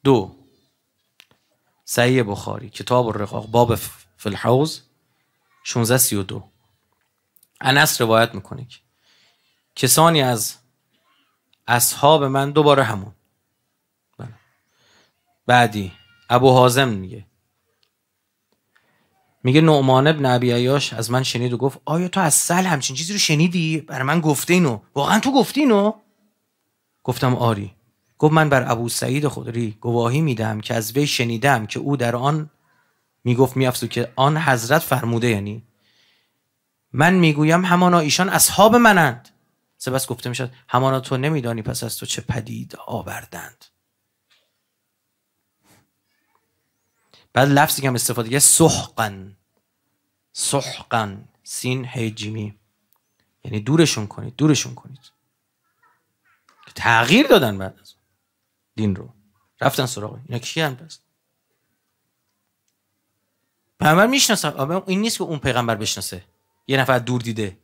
دو صحیح بخاری کتاب الرقاق باب فی الحوز 1632 انس روایت میکنه که کسانی از اصحاب من دوباره همون بله. بعدی ابو حازم میگه میگه نعمان ابن ابی عیاش از من شنید و گفت آیا تو از سل همچین چیزی رو شنیدی بر من گفته اینو واقعا تو گفتی اینو گفتم آری گفت من بر ابو سعید خدری گواهی میدم که از وی شنیدم که او در آن میگفت میافزو که آن حضرت فرموده یعنی من میگویم همانا ایشان اصحاب منند سپس گفته میشد همانا تو نمیدانی پس از تو چه پدید آوردند بعد لفظی که هم استفاده یه سحقن سحقا سین هیجیمی یعنی دورشون کنید دورشون کنید تغییر دادن بعد از دین رو رفتن سراغ اینا کی هم پس پیغمبر میشناسن این نیست که اون پیغمبر بشناسه یه نفر دور دیده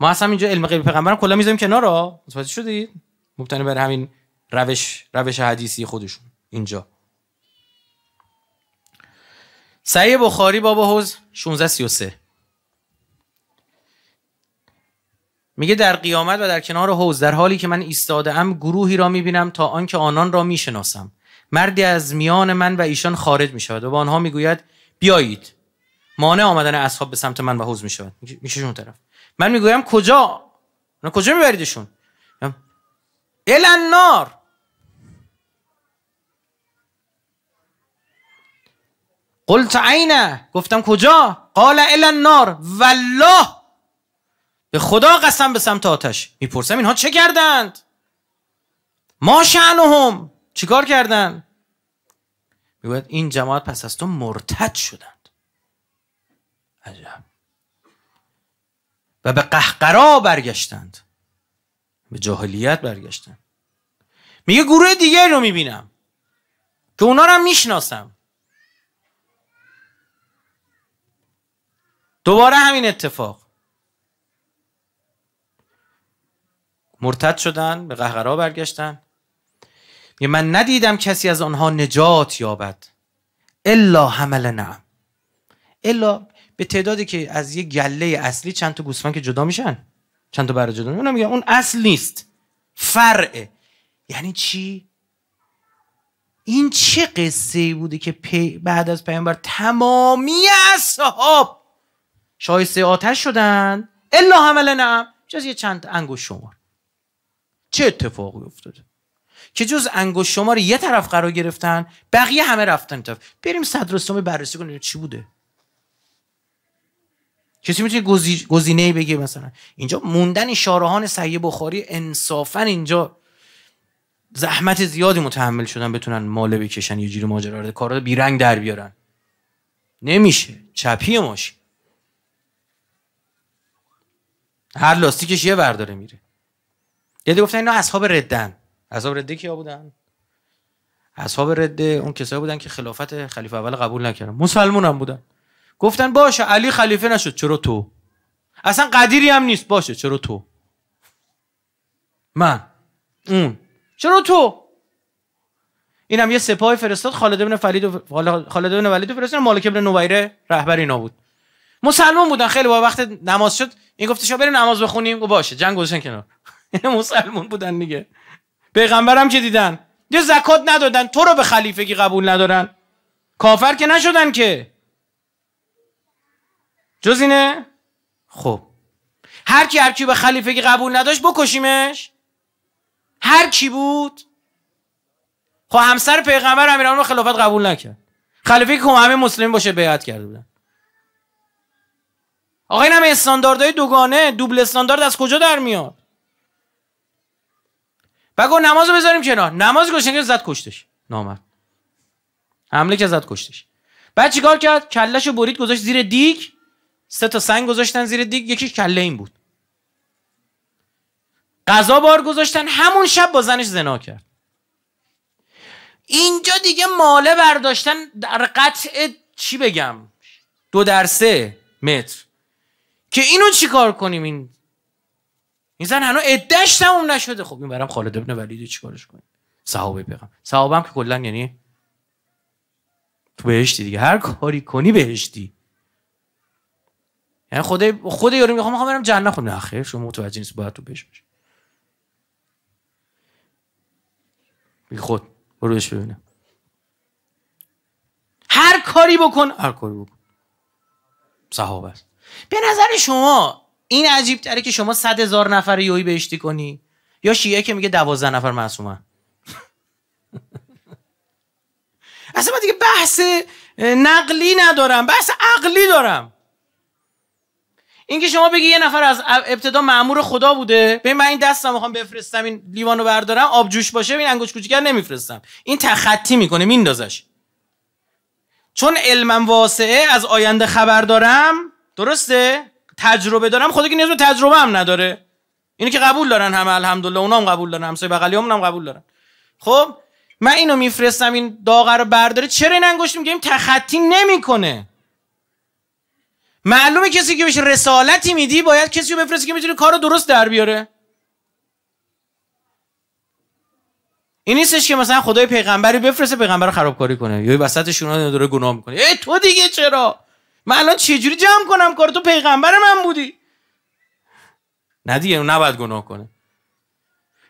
ما اصلا اینجا علم غیب پیغمبرم کلا میذاریم کنارا متوجه شدید مبتنی بر همین روش روش حدیثی خودشون اینجا سعی بخاری بابا حوز 1633 میگه در قیامت و در کنار حوز در حالی که من ایستاده ام گروهی را میبینم تا آنکه آنان را میشناسم مردی از میان من و ایشان خارج میشود و به آنها میگوید بیایید مانع آمدن اصحاب به سمت من و حوز میشود میشه اون طرف من میگویم کجا کجا میبریدشون الان نار قلت عینه گفتم کجا قال الا النار والله به خدا قسم به سمت آتش میپرسم اینها چه کردند ما شعنهم چیکار کردند میگوید این جماعت پس از تو مرتد شدند عجب و به قهقرا برگشتند به جاهلیت برگشتند میگه گروه دیگه رو میبینم که اونا رو هم میشناسم دوباره همین اتفاق مرتد شدن به قهقرا برگشتن من ندیدم کسی از آنها نجات یابد الا حمل نعم الا به تعدادی که از یه گله اصلی چند تا گوسفند که جدا میشن چند تا برای جدا میشن اون اصل نیست فرعه یعنی چی این چه قصه بوده که بعد از پیامبر تمامی اصحاب شایسته آتش شدن الا حمل نعم جز یه چند انگوش شمار چه اتفاقی افتاده که جز انگوش شمار یه طرف قرار گرفتن بقیه همه رفتن طرف بریم صدرستان بررسی کنیم چی بوده کسی میتونه گزینه ای بگه مثلا اینجا موندن شارهان سعی بخاری انصافا اینجا زحمت زیادی متحمل شدن بتونن ماله بکشن یه جوری ماجرا رو کارا بیرنگ در بیارن نمیشه چپی ماشین هر لاستیکش یه برداره میره دیگه گفتن اینا اصحاب ردن اصحاب رده کیا بودن اصحاب رده اون کسایی بودن که خلافت خلیفه اول قبول نکردن مسلمون هم بودن گفتن باشه علی خلیفه نشد چرا تو اصلا قدیری هم نیست باشه چرا تو من اون چرا تو این هم یه سپاه فرستاد خالد ابن فرید و خالد ابن ولید فرستاد مالک ابن نویره رهبر اینا بود مسلمان بودن خیلی با وقت نماز شد این گفته شو بریم نماز بخونیم و باشه جنگ گذاشتن کنار مسلمون بودن دیگه پیغمبرم که دیدن یه زکات ندادن تو رو به خلیفگی قبول ندارن کافر که نشدن که جز اینه خب هر کی هر کی به خلیفگی قبول نداشت بکشیمش هر کی بود خب همسر پیغمبر امیرالمومنین خلافت قبول نکرد خلیفه که همه مسلمین باشه بیعت کرده بودن آقا این هم استانداردهای دوگانه دوبل استاندارد از کجا در میاد بگو نماز رو بذاریم کنار نماز که زد کشتش نامرد حمله که زد کشتش بعد چیکار کرد کلش رو برید گذاشت زیر دیگ سه تا سنگ گذاشتن زیر دیگ یکی کله این بود غذا بار گذاشتن همون شب با زنش زنا کرد اینجا دیگه ماله برداشتن در قطع چی بگم دو در سه متر که اینو چیکار کنیم این این زن هنو ادش تموم نشده خب این برام خالد ابن ولید چیکارش کنیم صحابه بگم صحابه هم که کلا یعنی تو بهشتی دیگه هر کاری کنی بهشتی یعنی خود خود یارو میخوام میخوام برم جنت خب نه خیر شما متوجه نیست باید تو بهش بشی بی خود برو بهش ببینم هر کاری بکن هر کاری بکن صحابه است به نظر شما این عجیب تره که شما صد هزار نفر یوی بهشتی کنی یا شیعه که میگه دوازده نفر معصومه؟ اصلا من دیگه بحث نقلی ندارم بحث عقلی دارم اینکه شما بگی یه نفر از ابتدا معمور خدا بوده به من این دستم میخوام بفرستم این لیوانو بردارم آب جوش باشه این انگوش کوچیکر نمیفرستم این تخطی میکنه میندازش چون علمم واسعه از آینده خبر دارم درسته تجربه دارم خدا که نیاز به تجربه هم نداره اینو که قبول دارن همه الحمدلله اونام هم قبول دارن همسایه بغلیامون هم قبول دارن خب من اینو میفرستم این داغه رو برداره چرا این انگشت میگیم تخطی نمیکنه معلومه کسی که بهش رسالتی میدی باید کسی رو بفرستی که میتونه کارو درست در بیاره این نیستش که مثلا خدای پیغمبری بفرسته پیغمبر خرابکاری کنه یا وسطشون داره گناه میکنه ای تو دیگه چرا من الان چجوری جمع کنم کار تو پیغمبر من بودی نه دیگه نباید گناه کنه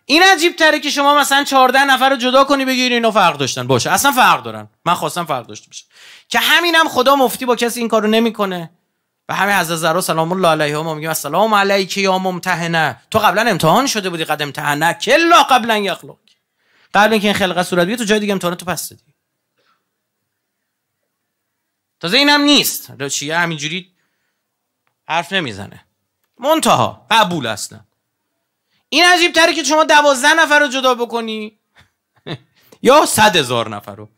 این عجیب تره که شما مثلا 14 نفر رو جدا کنی بگیری اینو فرق داشتن باشه اصلا فرق دارن من خواستم فرق داشته باشه که همینم خدا مفتی با کسی این کارو نمیکنه و همه از زهرا سلام الله علیه ما میگیم سلام علیک یا ممتحنه تو قبلا امتحان شده بودی قد امتحنه کلا قبلا یخلق قبل اینکه این خلقه صورت بیاد تو جای دیگه تو پس دادی تازه اینم نیست چیه همینجوری حرف نمیزنه منتها قبول اصلا این عجیب تره که شما دوازده نفر رو جدا بکنی یا صد هزار نفر رو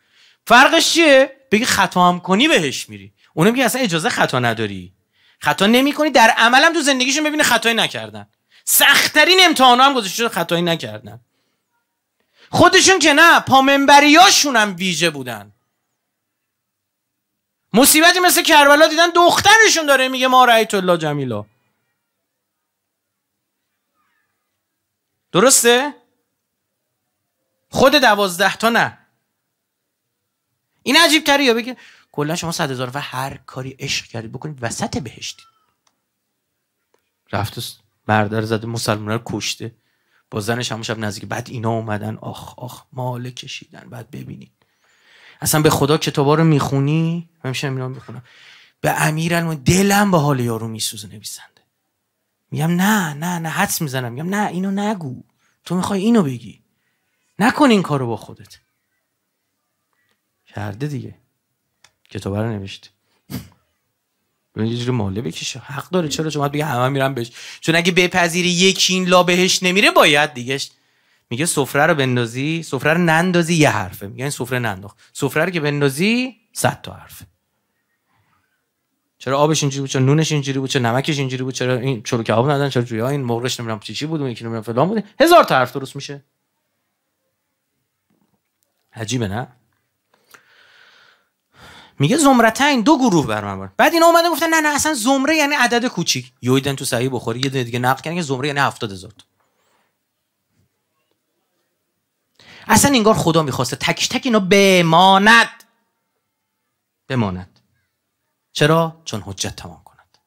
فرقش چیه بگی خطا هم کنی بهش میری اونم که اصلا اجازه خطا نداری خطا نمی کنی در عملم تو زندگیشون ببینه خطایی نکردن سختترین امتحان هم گذاشته خطایی نکردن خودشون که نه پامنبریاشون هم ویژه بودن مصیبتی مثل کربلا دیدن دخترشون داره میگه ما رایت الله جمیلا درسته؟ خود دوازده تا نه این عجیب یا بگه کلا شما صد هزار و هر کاری عشق کردید بکنید وسط بهشتی رفت مردر زده مسلمان رو کشته با زنش همون شب نزدیک بعد اینا اومدن آخ آخ ماله کشیدن بعد ببینید اصلا به خدا کتابا رو میخونی همیشه اینا میخونم به امیرالمومنین دلم به حال یارو میسوزه نویسنده میگم نه نه نه حدس میزنم میگم نه اینو نگو تو میخوای اینو بگی نکن این کارو با خودت کرده دیگه کتاب رو نوشت یه جوری ماله بکشه حق داره چرا شما بگه همه میرم بهش چون اگه بپذیری یکی این لا بهش نمیره باید دیگه میگه سفره رو بندازی سفره رو نندازی یه حرفه میگه این سفره ننداخت سفره رو که بندازی صد تا حرفه چرا آبش اینجوری بود چرا نونش اینجوری بود چرا نمکش اینجوری بود چرا این چلو کباب ندن چرا جویا این مرغش نمیدونم چی چی بود اون یکی نمیدونم فلان بود هزار تا حرف درست میشه عجیبه نه میگه زمرتین دو گروه بر من بارد. بعد اینا اومدن گفتن نه نه اصلا زمره یعنی عدد کوچیک یویدن تو صحیح بخوری یه دونه دیگه نقل کردن که زمره یعنی 70000 تا اصلا انگار خدا میخواسته تکش تک اینا بماند بماند چرا؟ چون حجت تمام کند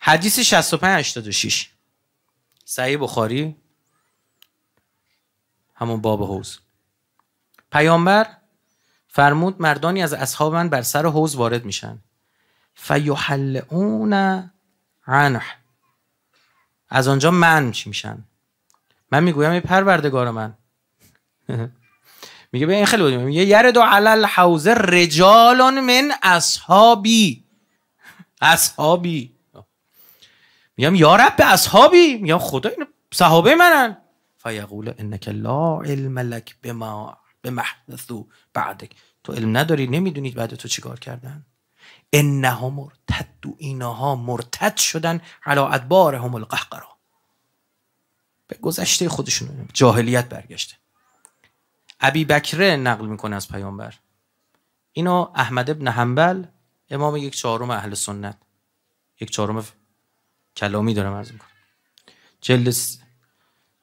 حدیث 6586 سعی بخاری همون باب حوز پیامبر فرمود مردانی از اصحاب من بر سر حوز وارد میشن فیحلعون عنح از آنجا منع میشن من میگویم ای پروردگار من میگه به این خیلی یه میگه دو علل حوزه رجال من اصحابی اصحابی میگم یارب به اصحابی میگم خدا این صحابه منن فیقول انک لا علم لک بما به بعدک تو علم نداری نمیدونید بعد تو چیکار کردن انها مرتد و اینها مرتد شدن علا ادبارهم القهقران به گذشته خودشون جاهلیت برگشته عبی بکره نقل میکنه از پیامبر اینو احمد ابن حنبل امام یک چهارم اهل سنت یک چهارم کلامی دارم مرز میکنه جلد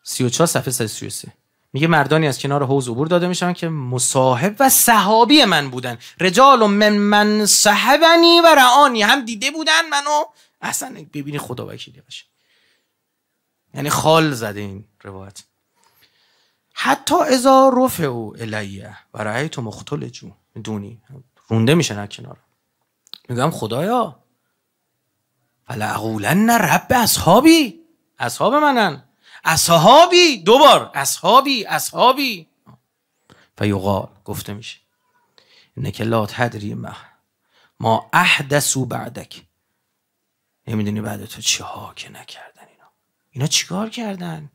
34 صفحه سی. میگه مردانی از کنار حوز عبور داده میشن که مصاحب و صحابی من بودن رجال من من صحبنی و رعانی هم دیده بودن منو اصلا ببینی خدا وکیلی باشه یعنی خال زده این روایت حتی ازا رفع او الیه و رعی تو مختل جو دونی رونده میشه نه کنار میگم خدایا نه رب اصحابی اصحاب منن اصحابی دوبار اصحابی اصحابی فیقال گفته میشه نکلات لا تدری ما ما احدثو بعدک نمیدونی بعد تو چه ها که نکرد اینا چیکار کردن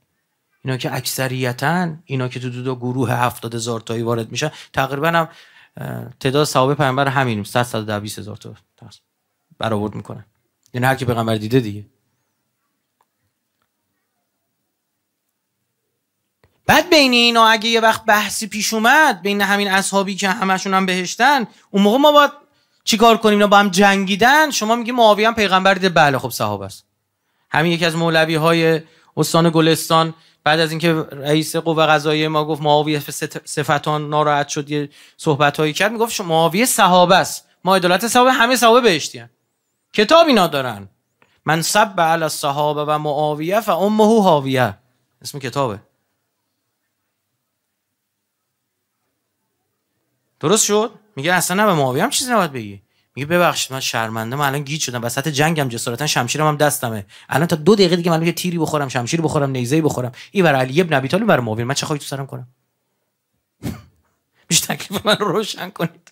اینا که اکثریتا اینا که تو دو, دو گروه هفتاد هزار تایی وارد میشن تقریبا هم تعداد ثواب پیغمبر همین 100 120 هزار تا برآورد میکنن یعنی هر کی پیغمبر دیده دیگه بعد بین اینا اگه یه وقت بحثی پیش اومد بین همین اصحابی که همشون هم بهشتن اون موقع ما باید چیکار کنیم اینا با هم جنگیدن شما میگی معاویه هم پیغمبر دیده بله خب صحابه است همین یکی از مولوی های استان گلستان بعد از اینکه رئیس قوه قضاییه ما گفت معاویه صفتان ناراحت شد یه صحبت هایی کرد میگفت معاویه صحابه است ما عدالت صحابه همه صحابه بهشتی کتابی کتاب اینا دارن من سب علی الصحابه و معاویه و امه هاویه اسم کتابه درست شد میگه اصلا نه به معاویه هم چیزی نباید بگی میگه ببخشید من شرمنده من الان گیج شدم وسط جنگم جسارتا شمشیرم هم دستمه الان تا دو دقیقه دیگه من یه تیری بخورم شمشیر بخورم نیزه بخورم این بر علی ابن ابی طالب بر معاویه من چه خواهی تو سرم کنم بیش تکلیف من روشن کنید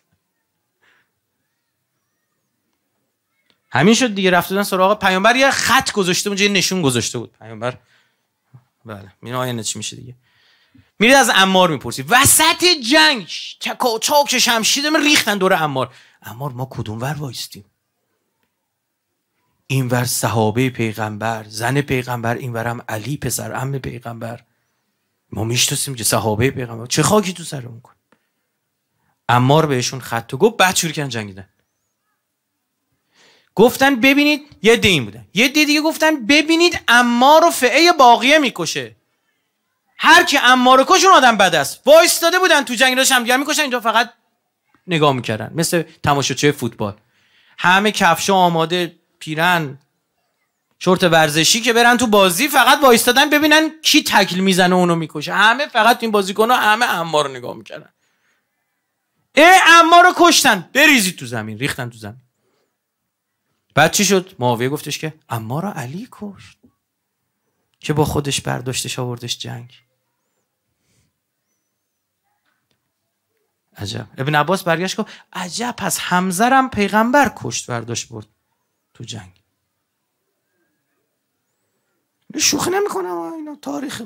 همین شد دیگه رفت بودن سراغ پیامبر یه خط گذاشته بود یه نشون گذاشته بود پیامبر بله میره آینه چی میشه دیگه میرید از امار میپرسی وسط جنگ چکاچاک شمشیر ریختن دور امار اما ما کدوم ور وایستیم این ور صحابه پیغمبر زن پیغمبر این ور هم علی پسر ام پیغمبر ما میشتسیم که صحابه پیغمبر چه خاکی تو سرمون کن امار بهشون خط و گفت بعد شروع کردن جنگیدن گفتن ببینید یه این بودن یه دی دیگه گفتن ببینید امار و فعه باقیه میکشه هر کی امار کشون آدم بد است داده بودن تو جنگ داشتم هم میکشن اینجا فقط نگاه میکردن مثل تماشاچی فوتبال همه کفش آماده پیرن شورت ورزشی که برن تو بازی فقط وایستادن ببینن کی تکل میزنه اونو میکشه همه فقط این بازیکن ها همه اما رو نگاه میکردن ای اما رو کشتن بریزید تو زمین ریختن تو زمین بعد چی شد معاویه گفتش که اما رو علی کشت که با خودش برداشتش آوردش جنگ عجب ابن عباس برگشت گفت عجب پس همزرم پیغمبر کشت برداشت برد تو جنگ شوخی نمیکنم اینا تاریخ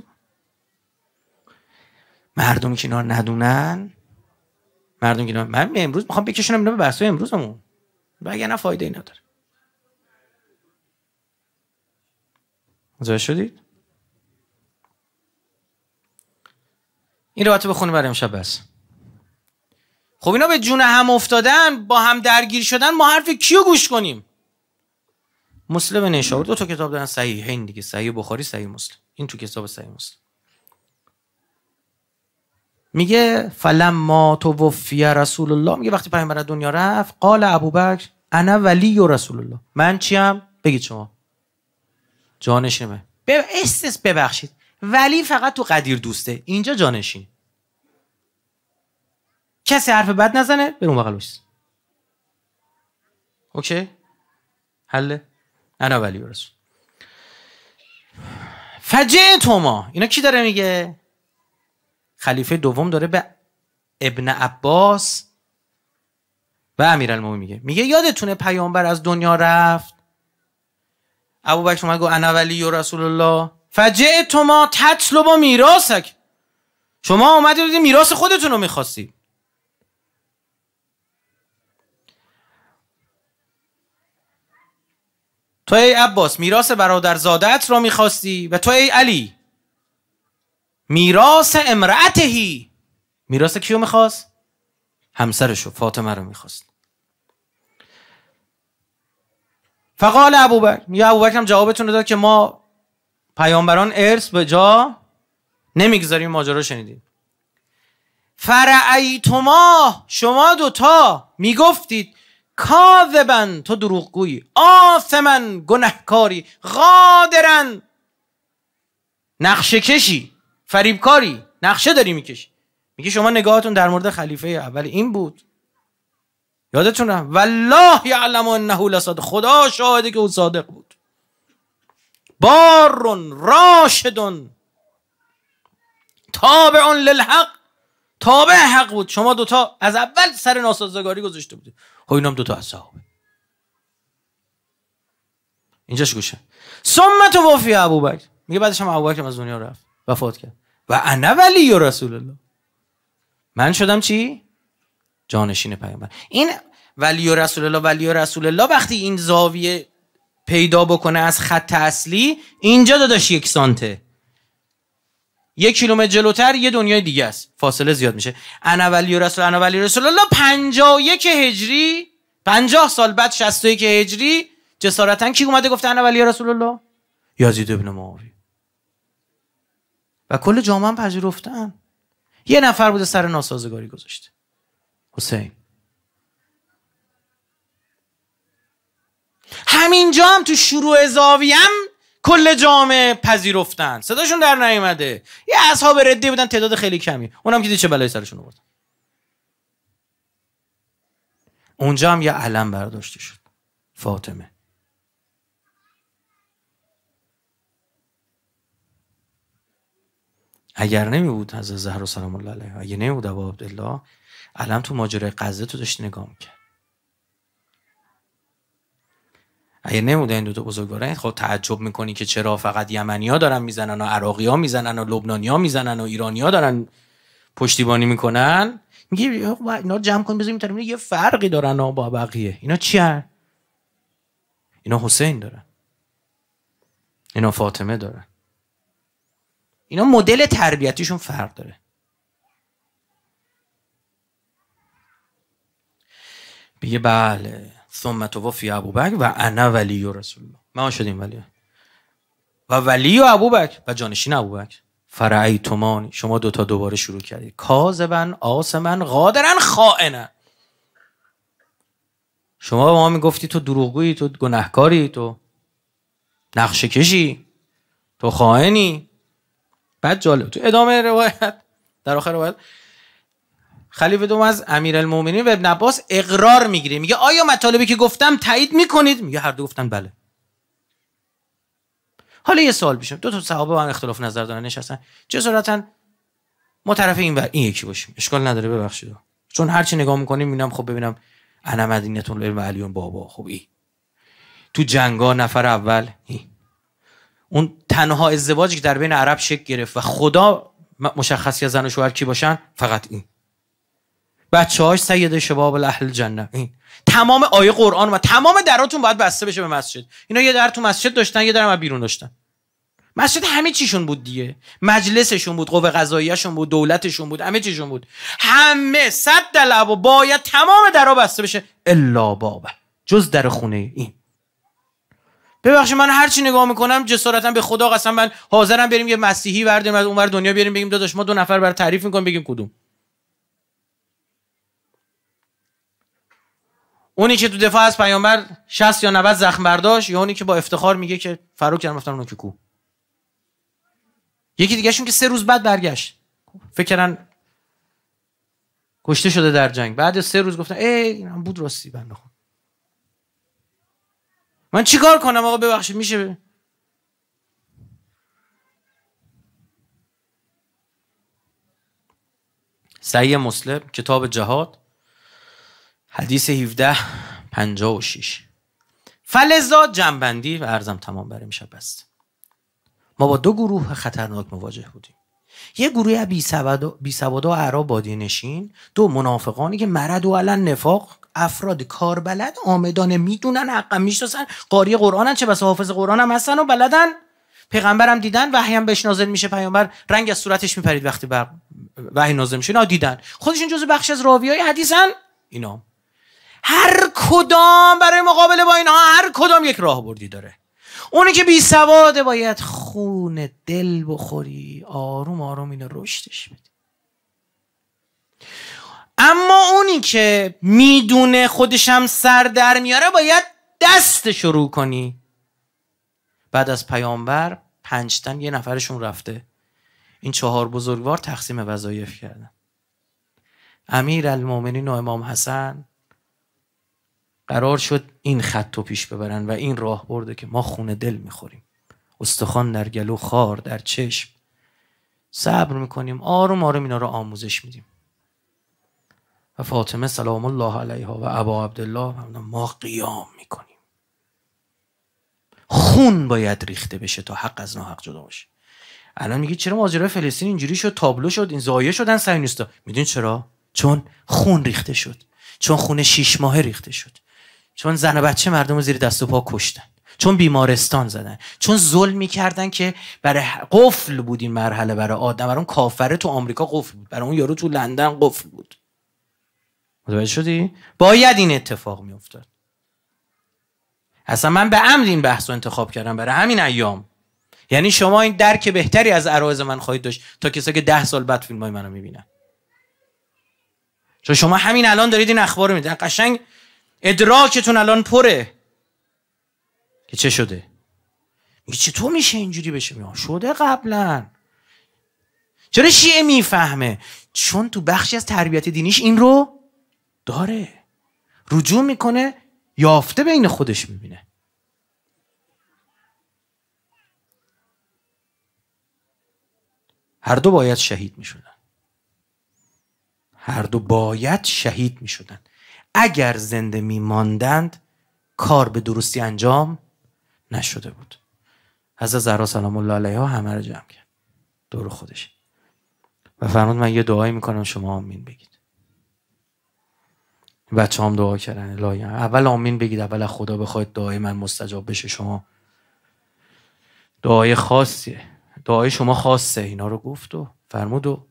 مردم که اینا ندونن مردم که اینا من امروز میخوام بکشونم اینا به بحث امروزمون وگرنه فایده ای نداره متوجه شدید این رو بخونیم برای امشب بس خب اینا به جون هم افتادن با هم درگیر شدن ما حرف کیو گوش کنیم مسلم نیشابور دو تا کتاب دارن صحیح این دیگه صحیح بخاری صحیح مسلم این تو کتاب صحیح مسلم میگه فلم ما وفیه رسول الله میگه وقتی پیامبر برای دنیا رفت قال ابوبکر انا ولی و رسول الله من چیم بگید شما جانشینمه به استس ببخشید ولی فقط تو قدیر دوسته اینجا جانشین کسی حرف بد نزنه برون بغل بایست اوکی حله انا ولی رسول فجه توما اینا کی داره میگه خلیفه دوم داره به ابن عباس و امیر میگه میگه یادتونه پیامبر از دنیا رفت ابو بکر اومد گفت انا ولی و رسول الله فجه توما تطلب میراسک شما اومدید میراث خودتون رو میخواستید تو ای عباس میراث برادر زادت را میخواستی و تو ای علی میراث امرأتهی میراث کیو میخواست همسرشو فاطمه رو میخواست فقال ابوبکر یا ابوبکر هم جوابتون داد که ما پیامبران ارث به جا نمیگذاریم ماجرا شنیدیم فرعیتما شما دوتا میگفتید کاذبن تو دروغگویی آثمن گنهکاری غادرن نقشه کشی فریبکاری نقشه داری میکشی میگه شما نگاهتون در مورد خلیفه اول این بود یادتون والله یعلم انه لصادق خدا شاهده که او صادق بود بارون راشدون تابع للحق تابع حق بود شما دوتا از اول سر ناسازگاری گذاشته بودید خب اینا هم دوتا از صحابه اینجاش گوشه سمت و وفی بکر میگه بعدش هم بکر از دنیا رفت وفات کرد و انا ولی رسول الله من شدم چی جانشین پیامبر این ولی و رسول الله ولی رسول الله وقتی این زاویه پیدا بکنه از خط اصلی اینجا داداش یک سانته یک کیلومتر جلوتر یه دنیای دیگه است فاصله زیاد میشه انا ولی رسول انا ولی رسول الله 51 هجری 50 سال بعد 61 هجری جسارتا کی اومده گفته انا ولی رسول الله یزید ابن معاویه و کل جامعه پذیرفتن یه نفر بوده سر ناسازگاری گذاشته حسین همینجا هم تو شروع زاویم کل جامعه پذیرفتن صداشون در نیومده یه اصحاب ردی بودن تعداد خیلی کمی اونم که چه بلایی سرشون آوردن اونجا هم یه علم برداشته شد فاطمه اگر نمی بود از زهرا سلام الله علیه اگر نمی بود عبدالله علم تو ماجره قضه تو داشت نگاه میکرد اگه نبوده این دو تا بزرگوار خب تعجب میکنی که چرا فقط ها دارن میزنن و ها میزنن و لبنانیا میزنن و ایرانیا دارن پشتیبانی میکنن میگه اینا جمع کن بزنیم تر یه فرقی دارن با بقیه اینا چی اینا حسین دارن اینا فاطمه دارن اینا مدل تربیتیشون فرق داره بگه بله ثم توفی و انا ولی رسول الله ما شدیم ولی و ولی و ابوبکر و جانشین ابوبکر فرعیتمان شما دوتا دوباره شروع کردید کاذبن آسمن غادرن خائنن شما به ما میگفتی تو دروغگویی تو گناهکاری تو نقشه کشی تو خائنی بعد جالب تو ادامه روایت در آخر روایت خلیفه دوم از المومنین و ابن عباس اقرار میگیره میگه آیا مطالبی که گفتم تایید میکنید میگه هر دو گفتن بله حالا یه سوال بشم دو تا صحابه با هم اختلاف نظر دارن نشستن جسارتا ما طرف این و این یکی باشیم اشکال نداره ببخشید چون هرچی چی نگاه میکنیم میبینم خب ببینم انا مدینتون و علیون بابا خب ای تو جنگا نفر اول ای. اون تنها ازدواجی که در بین عرب شک گرفت و خدا مشخصی زن و شوهر کی باشن فقط این بچه هاش سید شباب الاهل جنه این تمام آیه قرآن و تمام دراتون باید بسته بشه به مسجد اینا یه در تو مسجد داشتن یه در هم بیرون داشتن مسجد همه چیشون بود دیگه مجلسشون بود قوه قضاییشون بود دولتشون بود همه چیشون بود همه صد دلب و باید تمام درا بسته بشه الا بابه جز در خونه این ببخشید من هر چی نگاه میکنم جسارتا به خدا قسم من حاضرم بریم یه مسیحی بردیم از اونور دنیا بریم بگیم داداش ما دو نفر بر تعریف میکنیم بگیم کدوم اونی که تو دفاع از پیامبر 60 یا 90 زخم برداشت یا اونی که با افتخار میگه که فاروق جان رفتن اونو کو یکی دیگه شون که سه روز بعد برگشت فکرن کشته شده در جنگ بعد سه روز گفتن ای هم بود راستی بنده خود من چیکار کنم آقا ببخشید میشه سعی مسلم کتاب جهاد حدیث 17 56 فلزا جنبندی و ارزم تمام برای میشه بست ما با دو گروه خطرناک مواجه بودیم یه گروه بی سواد و عرب بادی نشین دو منافقانی که مرد و علن نفاق افراد کار بلد آمدانه میدونن حقا میشناسن قاری قرآنن چه بس حافظ قرآن هستن و بلدن پیغمبرم دیدن وحی هم بهش نازل میشه پیامبر رنگ از صورتش میپرید وقتی بر وحی نازل میشه اینا دیدن خودشون جزو بخش از راوی های حدیثن اینا هر کدام برای مقابله با اینها هر کدام یک راه بردی داره اونی که بی سواده باید خون دل بخوری آروم آروم اینو رشدش بدی اما اونی که میدونه خودشم سر در میاره باید دست شروع کنی بعد از پیامبر پنجتن یه نفرشون رفته این چهار بزرگوار تقسیم وظایف کردن امیر المومنین و امام حسن قرار شد این خط رو پیش ببرن و این راه برده که ما خونه دل میخوریم استخوان در گلو خار در چشم صبر میکنیم آروم آروم اینا رو آموزش میدیم و فاطمه سلام الله علیها و ابا عبدالله ما قیام میکنیم خون باید ریخته بشه تا حق از ناحق جدا باشه الان میگی چرا ماجرای فلسطین اینجوری شد تابلو شد این زایه شدن سینوستا میدونی چرا چون خون ریخته شد چون خون شیش ماهه ریخته شد چون زن و بچه مردم رو زیر دست و پا کشتن چون بیمارستان زدن چون ظلم میکردن که برای قفل بود این مرحله برای آدم برای اون کافره تو آمریکا قفل بود برای اون یارو تو لندن قفل بود متوجه شدی باید این اتفاق میافتاد اصلا من به عمد این بحث رو انتخاب کردم برای همین ایام یعنی شما این درک بهتری از عرایز من خواهید داشت تا کسایی که ده سال بعد فیلم های منو میبینن چون شما همین الان دارید این اخبار رو میدن قشنگ ادراکتون الان پره که چه شده میگه چطور میشه اینجوری بشه میگه شده قبلا چرا شیعه میفهمه چون تو بخشی از تربیت دینیش این رو داره رجوع میکنه یافته بین خودش میبینه هر دو باید شهید میشدن هر دو باید شهید میشدن اگر زنده می ماندند کار به درستی انجام نشده بود حضرت زهرا سلام الله علیها همه رو جمع کرد دور خودش و فرمود من یه دعایی میکنم شما آمین بگید بچه هم دعا کردن لایم اول آمین بگید اول خدا بخواید دعای من مستجاب بشه شما دعای خاصیه دعای شما خاصه اینا رو گفت و فرمود و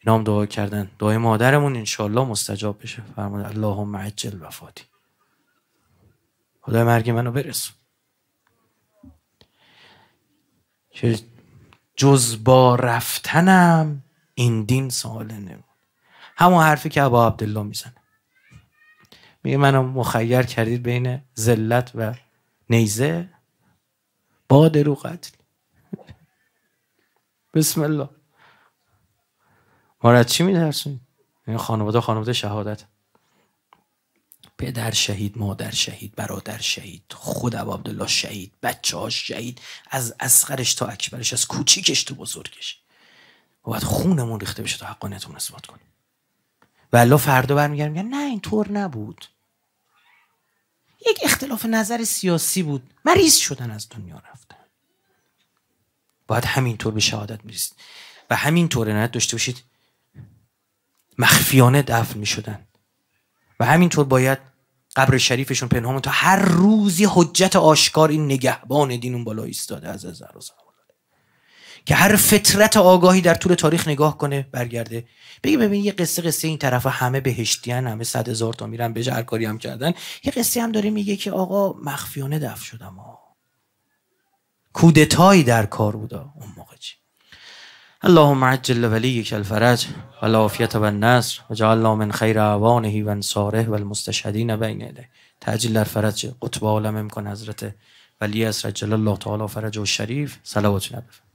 اینا هم دعا کردن دعای مادرمون انشالله مستجاب بشه فرمود اللهم عجل وفاتی خدا مرگ منو برسون که جز با رفتنم این دین ساله نمون همون حرفی که ابا عبدالله میزنه میگه منو مخیر کردید بین ذلت و نیزه با درو قتل بسم الله ما چی میترسونید این یعنی خانواده خانواده شهادت پدر شهید مادر شهید برادر شهید خود عبدالله شهید بچه ها شهید از اصغرش تا اکبرش از کوچیکش تو بزرگش باید خونمون ریخته بشه تا حقانیتمون اثبات کنیم و فردا برمیگرم میگن نه طور نبود یک اختلاف نظر سیاسی بود مریض شدن از دنیا رفتن باید همینطور به شهادت میرسید و همینطور عنایت داشته باشید مخفیانه دفن می شدن و همینطور باید قبر شریفشون پنهان تا هر روزی حجت آشکار این نگهبان دین اون بالا ایستاده از از که هر فطرت آگاهی در طول تاریخ نگاه کنه برگرده بگی ببین یه قصه قصه این طرف همه بهشتیان همه صد هزار تا میرن به هر کاری هم کردن یه قصه هم داره میگه که آقا مخفیانه دفن شدم کودتایی در کار بودا اون موقع اللهم عجل لوليك الفرج والعافية والنصر وجعلنا من خير اعوانه و انصاره و المستشهدین بین ده الفرج در فرج قطب عالم امکان حضرت ولی اسرج الله تعالی فرج و شریف صلوات